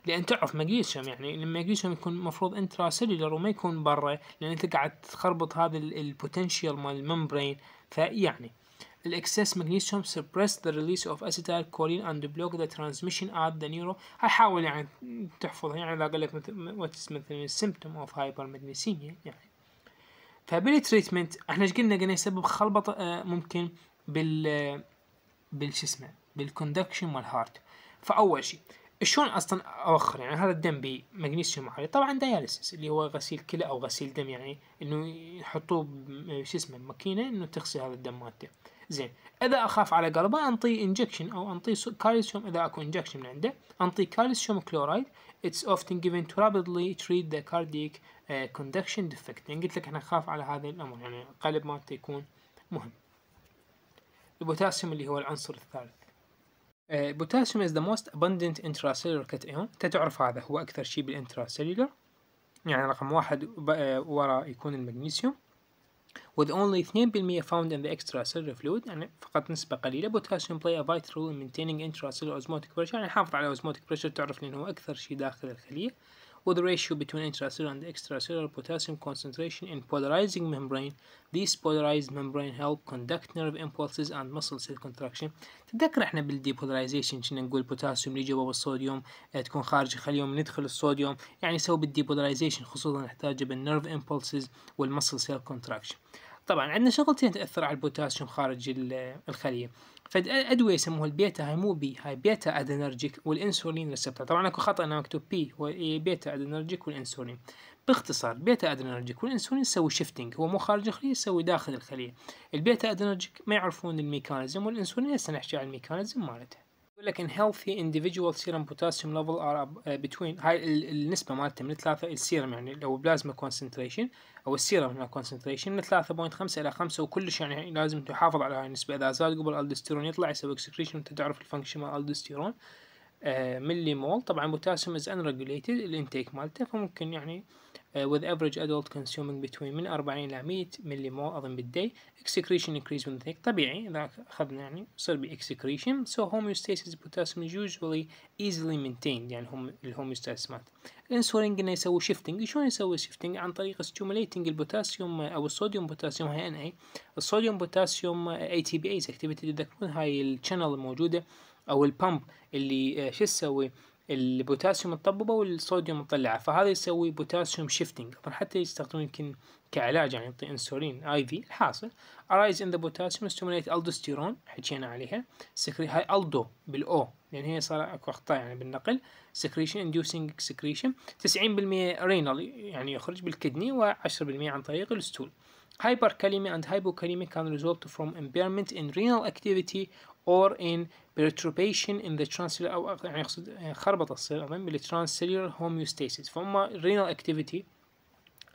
لان تعرف مغنيسيوم يعني لما مغنيسيوم يكون المفروض انترا سيلولر وما يكون برا لان انت قاعد تخربط هذا البوتنشال مال الممبرين فيعني الاكسس مغنيسيوم سبريس ذا ريليس اوف اسيتال كولين اند بلوك ذا ترانسميشن ات ذا نيورو هاي حاول يعني تحفظ يعني اذا قال لك مثل مثلا symptom of hypermagnesemia يعني فبالي تريتمنت احنا ايش قلنا قلنا يسبب خلبطه آه، ممكن بال بالش اسمه بالكوندكشن مال هارت فاول شيء شلون اصلا اوخر يعني هذا الدم بمغنيسيوم عالي طبعا دياليسيس اللي هو غسيل كلى او غسيل دم يعني انه يحطوه شو اسمه بماكينه انه تغسل هذا الدم مالته زين اذا اخاف على قلبه انطي انجكشن او انطي كالسيوم اذا اكو انجكشن من عنده انطي كالسيوم كلورايد اتس اوفتن جيفن تو رابيدلي تريت ذا كارديك كوندكشن ديفكت يعني قلت لك احنا نخاف على هذا الامر يعني القلب مالته يكون مهم البوتاسيوم اللي هو العنصر الثالث البوتاسيوم از ذا موست ابندنت abundant intracellular انت تعرف هذا هو اكثر شيء بالانتراسيلولر يعني رقم واحد uh, ورا يكون المغنيسيوم with only 2% found in the extracellular fluid يعني فقط نسبة قليلة potassium play a vital role in maintaining intracellular osmotic pressure يعني حافظ على osmotic pressure تعرف لأنه أكثر شيء داخل الخلية with the ratio between intracellular and extracellular potassium concentration in polarizing membrane. These polarized membrane help conduct nerve impulses and muscle cell contraction. تذكر احنا بالديبولاريزيشن كنا نقول بوتاسيوم اللي جوا بالصوديوم تكون خارج خليهم ندخل الصوديوم يعني سوي بالديبولاريزيشن خصوصا نحتاجه بالنيرف امبولسز والمسل سيل كونتراكشن. طبعا عندنا شغلتين تأثر على البوتاسيوم خارج الخلية فالادويه يسموها البيتا هاي مو بي هاي بيتا أدينرجيك والإنسولين ريسبتر طبعا أكو خطأ انه مكتوب بي هو إيه بيتا أدينرجيك والإنسولين باختصار بيتا ادنرجيك والإنسولين يسوي شيفتنج هو مو خارج الخلية يسوي داخل الخلية البيتا ادنرجيك ما يعرفون الميكانيزم والإنسولين هسه نحكي عن الميكانيزم مالته يقول لك ان healthy individual serum potassium level are آه، between هاي النسبة مالته من 3 السيرم يعني لو بلازما concentration او السيرم هنا concentration من 3.5 الى 5 وكلش يعني لازم تحافظ على هاي النسبة اذا زاد قبل الالدستيرون يطلع يسوي اكسكريشن انت تعرف الفانكشن مال الالدستيرون ملي مول طبعا بوتاسيوم از unregulated الانتيك مالته فممكن يعني Uh, with average adult consuming between من 40 إلى 100 ملي مول أظن بالداي excretion increase with intake طبيعي إذا أخذنا يعني صار بي excretion so homeostasis potassium is usually easily maintained يعني هم الهوميوستاسيس مالته الانسولين قلنا يسوي shifting شلون يسوي shifting عن طريق stimulating البوتاسيوم أو الصوديوم بوتاسيوم هي NA الصوديوم بوتاسيوم uh, ATPase activity تذكرون هاي الشانل الموجودة أو البامب اللي uh، شو تسوي البوتاسيوم الطببه والصوديوم مطلعه فهذا يسوي بوتاسيوم شيفتنج طبعا حتى يستخدمون يمكن كعلاج يعني يعطي انسولين اي في الحاصل ارايز ان ذا بوتاسيوم ستيموليت الدوستيرون حكينا عليها سكري هاي الدو بالاو لان هي صار اكو اخطاء يعني بالنقل سكريشن اندوسينج سكريشن 90% رينال يعني يخرج بالكدني و10% عن طريق الستول hyperkalemia and hypokalemia can result from impairment in renal activity or in perturbation in the transcellular أو يعني أقصد خربطة تصير أظن بالترانسلير homeostasis فهم renal activity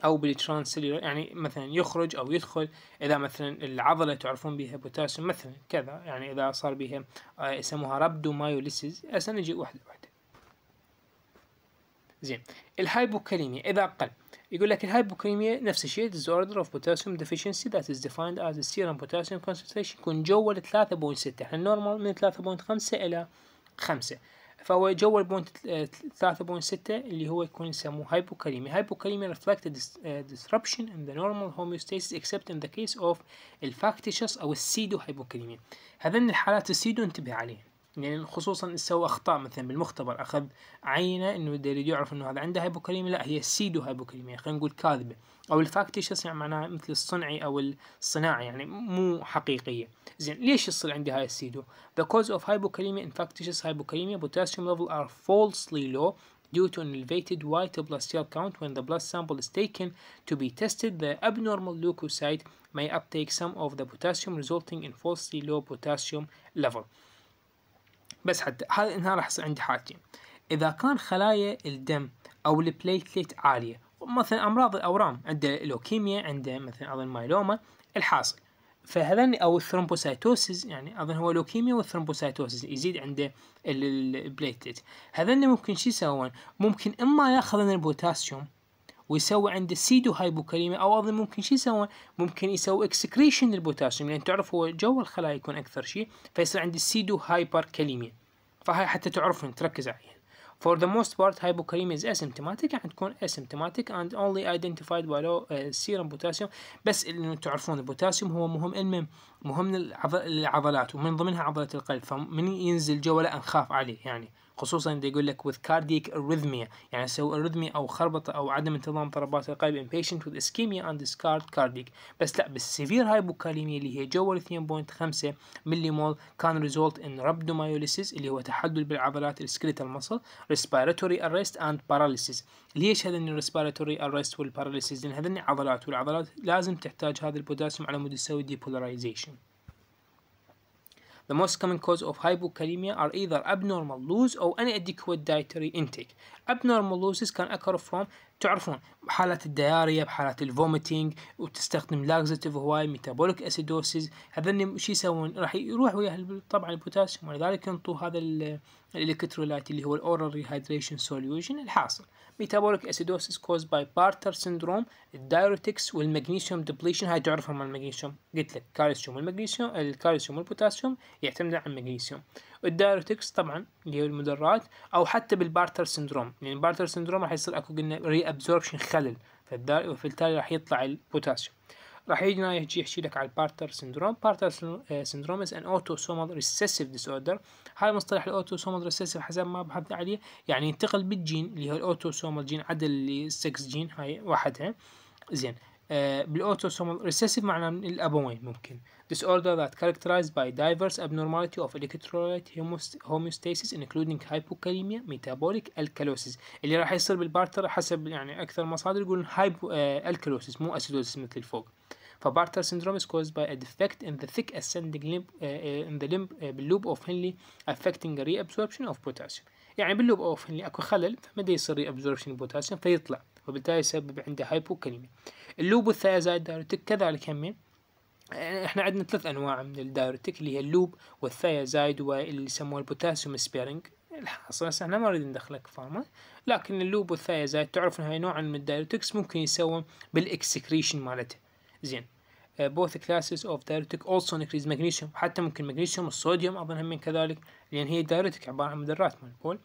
أو بالترانسلير يعني مثلا يخرج أو يدخل إذا مثلا العضلة تعرفون بها بوتاسيوم مثلا كذا يعني إذا صار بها آه، يسموها رابدومايوليسيز هسه نجي واحدة واحدة زين الهايبوكاليميا إذا قل يقول لك الهايبوكريميا نفس الشيء disorder of potassium deficiency that is defined as a serum potassium concentration يكون جوا ال 3.6 احنا النورمال من 3.5 الى 5 فهو جوا ال 3.6 اللي هو يكون يسموه هايبوكاليميا هايبوكاليميا reflect uh, disruption in the normal homeostasis except in the case of factitious او السيدو هايبوكاليميا هذين الحالات السيدو انتبه عليها يعني خصوصا سوى اخطاء مثلا بالمختبر اخذ عينه انه يريد يعرف انه هذا عنده هايبوكاليميا لا هي سيدو هايبوكاليميا خلينا نقول كاذبه او الفاكتيشس يعني معناها مثل الصنعي او الصناعي يعني مو حقيقيه زين ليش يصير عندي هاي السيدو the cause of hypokalemia and factitious hypokalemia potassium level are falsely low due to an elevated white blood cell count when the blood sample is taken to be tested the abnormal leukocyte may uptake some of the potassium resulting in falsely low potassium level بس حتى هذا انها راح يصير عندي حالتين اذا كان خلايا الدم او البليتليت عاليه مثلا امراض الاورام عنده لوكيميا عنده مثلا اظن مايلوما الحاصل فهذني او الثرومبوسايتوسيس يعني اظن هو لوكيميا والثرومبوسايتوسيس يزيد عنده البليتليت هذني ممكن شو يسوون ممكن اما ياخذون البوتاسيوم ويسوي عنده سيدو هايبوكاليميا او اظن ممكن شو يسوون؟ ممكن يسوي اكسكريشن للبوتاسيوم لان يعني تعرف هو جو الخلايا يكون اكثر شيء فيصير عنده سيدو هايبركاليميا فهاي حتى تعرفون تركز عليها. For the most part, hypokalemia is asymptomatic and يعني تكون asymptomatic and only identified by low uh, serum potassium بس انه تعرفون البوتاسيوم هو مهم المهم مهم للعضلات ومن ضمنها عضلة القلب فمن ينزل جوا لا نخاف عليه يعني خصوصا اذا يقول لك with cardiac arrhythmia يعني سوي ارثميا او خربطه او عدم انتظام ضربات القلب in patient with ischemia and discard cardiac بس لا بالسيفير هايبوكاليميا اللي هي جوه 2.5 ملي مول كان result in rhabdomyolysis اللي هو تحلل بالعضلات السكليتال muscle respiratory arrest and paralysis ليش هذني respiratory arrest والparalysis لان هذني عضلات والعضلات لازم تحتاج هذا البوتاسيوم على مود يسوي depolarization The most common cause of hypokalemia are either abnormal loose or inadequate dietary intake. Abnormal losses can occur from تعرفون بحالات الدياريا بحالات الفوميتينج وتستخدم لاكزيتيف هواي ميتابوليك اسيدوسيز هذن شو يسوون راح يروح ويا طبعا البوتاسيوم ولذلك ينطوا هذا الالكترولايت اللي هو الاورال ريهايدريشن سوليوشن الحاصل ميتابوليك اسيدوسيس كوز باي بارتر سندروم الدايوريتكس والمغنيسيوم ديبليشن هاي تعرفهم المغنيسيوم قلت لك كالسيوم والمغنيسيوم الكالسيوم والبوتاسيوم يعتمد على المغنيسيوم الدايركتكس طبعا اللي هي المدرات او حتى بالبارتر سندروم لان يعني البارتر سندروم راح يصير اكو قلنا ري ابزوربشن خلل فبالتالي راح يطلع البوتاسيوم راح يجينا يجي يحكي لك على البارتر سندروم بارتر سندروم از ان اوتوسومال ريسيسيف ديس اوردر هاي مصطلح الاوتوسومال ريسيسيف حسب ما بحثت عليه يعني ينتقل بالجين اللي هو الاوتوسومال جين عدل 6 جين هاي وحدها زين بالاوتوسومال ريسيسيف معناه من الابوين ممكن disorder that characterized by diverse abnormality of electrolyte homeostasis including hypokalemia metabolic alkalosis اللي راح يصير بالبارتر حسب يعني اكثر مصادر يقولون هايبو الكالوسيس مو اسيدوسيس مثل الفوق فبارتر syndrome is caused by a defect in the thick ascending limb uh, in the limb uh, loop of Henle affecting reabsorption of potassium يعني باللوب اوف اللي يعني اكو خلل فمدى يصير ريابزوربشن ابزوربشن بوتاسيوم فيطلع وبالتالي يسبب عنده هايبوكاليميا اللوب والثيازايد دايرتك كذلك هم آه، احنا عندنا ثلاث انواع من الدايرتك اللي هي اللوب والثيازايد واللي يسموه البوتاسيوم سبيرنج الحاصل هسه احنا ما نريد ندخلك فارما لكن اللوب والثيازايد تعرف انها نوع من الدايرتكس ممكن يسوى بالاكسكريشن مالته زين Uh, both classes of diuretic also increase magnesium حتى ممكن magnesium والصوديوم أظن هم من كذلك لأن هي diuretic عبارة عن مدرات مالبول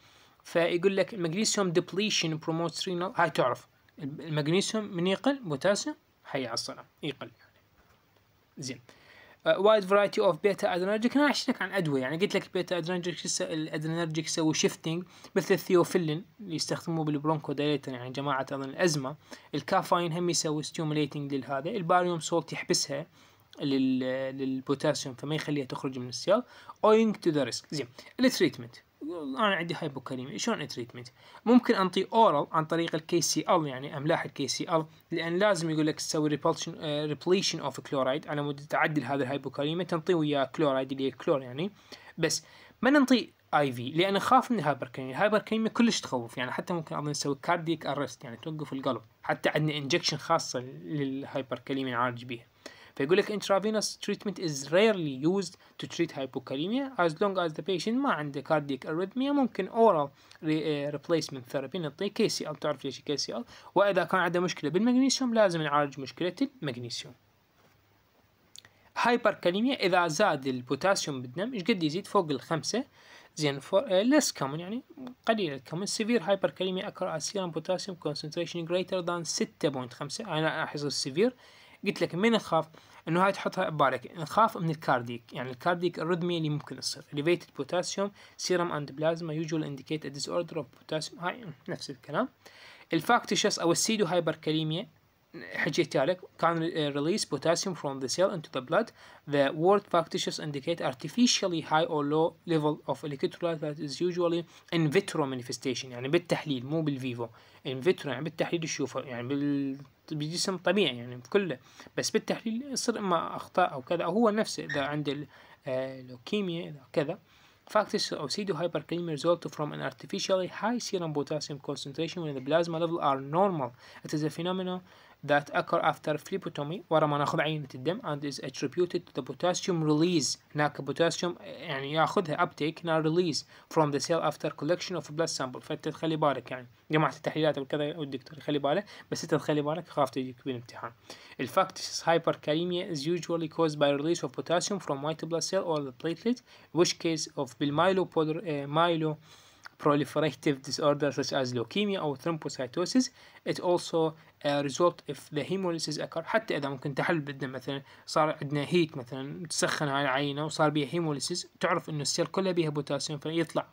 فيقول لك magnesium depletion promotes renal هاي تعرف المغنيسيوم من يقل بوتاسيوم حيعصره يقل يعني زين آه، وايد فرايتي اوف بيتا ادرينرجيك انا احكي لك عن ادويه يعني قلت لك بيتا ادرينرجيك الادرينرجيك يسوي شيفتنج مثل الثيوفيلين اللي يستخدموه بالبرونكو دايليتر يعني جماعه اظن الازمه الكافاين هم يسوي ستيوميليتنج للهذا الباريوم سولت يحبسها للبوتاسيوم فما يخليها تخرج من السيل اوينج تو ذا ريسك زين التريتمنت انا عندي هايبوكاليميا شلون تريتمنت ممكن انطي اورال عن طريق الكي سي ال يعني املاح الكي سي ال لان لازم يقول لك تسوي ريبلشن ريبليشن اوف كلورايد على مود تعدل هذا الهايبوكاليميا تنطيه وياه كلورايد اللي هي كلور يعني بس ما ننطي اي في لان اخاف من الهايبركيميا، الهايبركيميا كلش تخوف يعني حتى ممكن اظن نسوي كارديك ارست يعني توقف القلب، حتى عندنا انجكشن خاصه للهايبركيميا نعالج بيها. فيقول لك intravenous treatment is rarely used to treat hypokalemia as long as the patient ما عنده cardiac arrhythmia ممكن oral replacement therapy نعطيه KCL تعرف ليش KCL واذا كان عنده مشكله بالمغنيسيوم لازم نعالج مشكله المغنيسيوم hyperkalemia اذا زاد البوتاسيوم بالدم ايش قد يزيد فوق الخمسة زين فور less common يعني قليل severe hyperkalemia هايبركاليميا as serum potassium concentration greater than 6.5 انا احس severe قلت لك من نخاف انه هاي تحطها ببالك نخاف من الكارديك يعني الكارديك الريدمي اللي ممكن تصير elevated potassium serum and plasma usually indicate a disorder of potassium هاي نفس الكلام الفاكتشس او السيدو هايبركاليميا حكيت لك كان release potassium from the cell into the blood the word factitious indicate artificially high or low level of electrolyte that is usually in vitro manifestation يعني بالتحليل مو بالفيفو in vitro يعني بالتحليل تشوفه يعني بال بجسم طبيعي يعني بكله بس بالتحليل يصير اما اخطاء او كذا او هو نفسه اذا عنده لوكيميا اذا كذا Factors of pseudohyperkalemia result from an artificially high serum potassium concentration when the plasma level are normal. It is a phenomenon that occur after phlebotomy ورا ما ناخذ عينة الدم and is attributed to the potassium release هناك potassium يعني ياخذها uptake now release from the cell after collection of blood sample فانت تخلي بالك يعني جماعة التحليلات وكذا والدكتور يخلي باله بس انت تخلي بالك خاف تجيك بالامتحان الفاكتس hyperkalemia is usually caused by release of potassium from white blood cell or the platelet which case of بالمايلو uh, myelopolar proliferative disorder such as leukemia or thrombocytosis it also uh, result if the hemolysis occur حتى إذا ممكن تحل بدنا مثلا صار عندنا هيت مثلا تسخن على العينة وصار بيها hemolysis تعرف إنه السيل كلها بيها بوتاسيوم فيطلع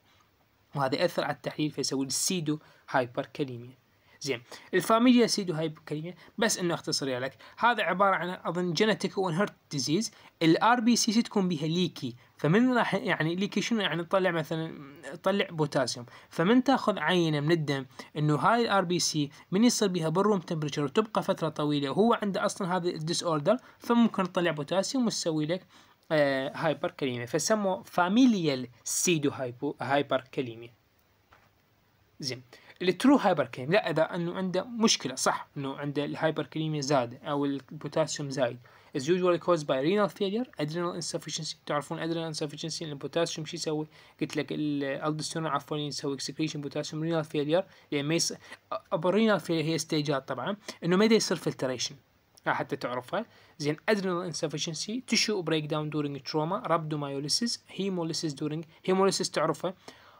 وهذا يأثر على التحليل فيسوي السيدو هايبركاليميا زين الفاميليا سيدو سيدي هاي بس انه اختصر لك هذا عباره عن اظن جينيتيك وانهرت ديزيز الار بي سي سي تكون بيها ليكي فمن راح يعني ليكي شنو يعني تطلع مثلا تطلع بوتاسيوم فمن تاخذ عينه من الدم انه هاي الار بي سي من يصير بها بالروم تمبرتشر وتبقى فتره طويله وهو عنده اصلا هذا الديس اوردر فممكن تطلع بوتاسيوم وتسوي لك آه هايبر كليميا فسموه فاميليال سيدو هايبو هايبر كليميا زين الترو هايبر كليم لا اذا انه عنده مشكله صح انه عنده الهايبر كليميا زاد او البوتاسيوم زايد از يوجوالي كوز باي رينال فيلير ادرينال انسفشنسي تعرفون ادرينال انسفشنسي البوتاسيوم شو يسوي؟ قلت لك الالدستيرون عفوا يسوي اكسكريشن بوتاسيوم رينال فيلير لان ما يصير رينال فيلير هي ستيجات طبعا انه ما يصير فلتريشن حتى تعرفها زين ادرينال انسفشنسي تشو بريك داون دورينج تروما رابدومايوليسيس هيموليسيس دورينج هيموليسيس تعرفها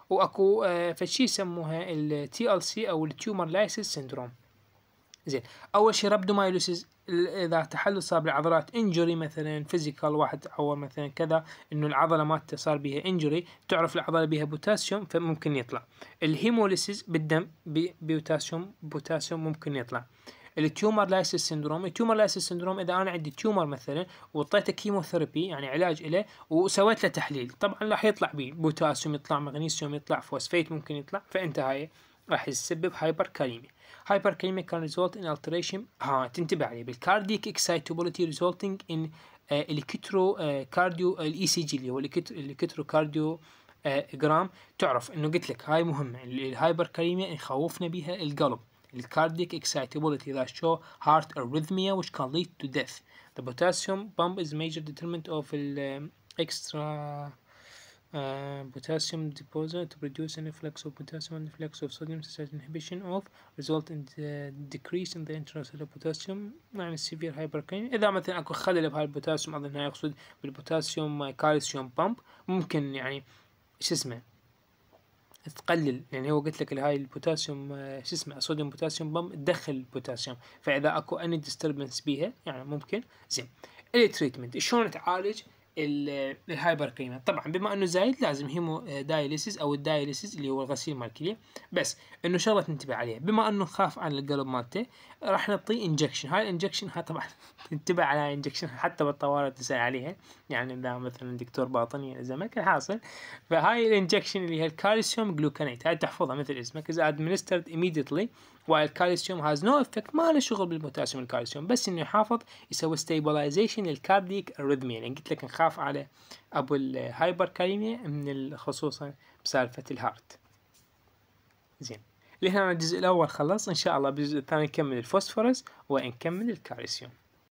واكو آه، فشي يسموها التي ال سي او التيومر لايسيس سيندروم زين اول شيء ربدومايلوسيس اذا تحلل صار بالعضلات انجري مثلا فيزيكال واحد عور مثلا كذا انه العضله مالته صار بيها انجري تعرف العضله بيها بوتاسيوم فممكن يطلع الهيموليسيس بالدم بوتاسيوم بوتاسيوم ممكن يطلع التيومر لايسيس سندروم التيومر لايسيس سندروم اذا انا عندي تيومر مثلا واعطيته كيموثيرابي يعني علاج له وسويت له تحليل طبعا راح يطلع بي بوتاسيوم يطلع مغنيسيوم يطلع فوسفيت ممكن يطلع فانت هاي راح يسبب هايبر كاليميا هايبر كاليميا كان ريزولت ان التريشن ها تنتبه عليه بالكارديك اكسايتابيلتي ريزولتنج ان الكترو آه، كارديو الاي سي e جي اللي هو الكترو كارديو آه، جرام تعرف انه قلت لك هاي مهمه الهايبر كاليميا يخوفنا بها القلب is cardiac excitability that show heart arrhythmia which can lead to death. The potassium pump is major determinant of the eh, extra uh, potassium deposit to produce an influx of potassium and influx of sodium such inhibition of result in the decrease in the intracellular potassium and severe hyperkalemia إذا مثلا اكو خلل بهاي البوتاسيوم اظن هاي يقصد بالبوتاسيوم كالسيوم بامب ممكن يعني شو اسمه تقلل يعني هو قلت لك هاي البوتاسيوم آه، شو اسمه صوديوم بوتاسيوم بم تدخل البوتاسيوم فاذا اكو اني ديستربنس بيها يعني ممكن زين التريتمنت شلون تعالج الهايبر كريمه طبعا بما انه زايد لازم هيمو دايليسيس او الدايليسيس اللي هو الغسيل مال الكليه بس انه شغله تنتبه عليها بما انه خاف عن القلب مالته راح نعطيه انجكشن هاي الانجكشن هاي طبعا انتبه على انجكشن حتى بالطوارئ تسال عليها يعني اذا مثلا دكتور باطني اذا كان حاصل فهاي الانجكشن اللي هي الكالسيوم جلوكانيت هاي تحفظها مثل اسمك اذا ادمنسترد ايميديتلي وايل الكالسيوم هاز نو افكت ما له شغل بالبوتاسيوم والكالسيوم بس انه يحافظ يسوي ستيبلايزيشن للكارديك ريدمي يعني قلت لك نخاف على ابو الهايبر كاليميا من خصوصا بسالفه الهارت زين لهنا الجزء الاول خلص ان شاء الله بالجزء الثاني نكمل الفوسفورس ونكمل الكالسيوم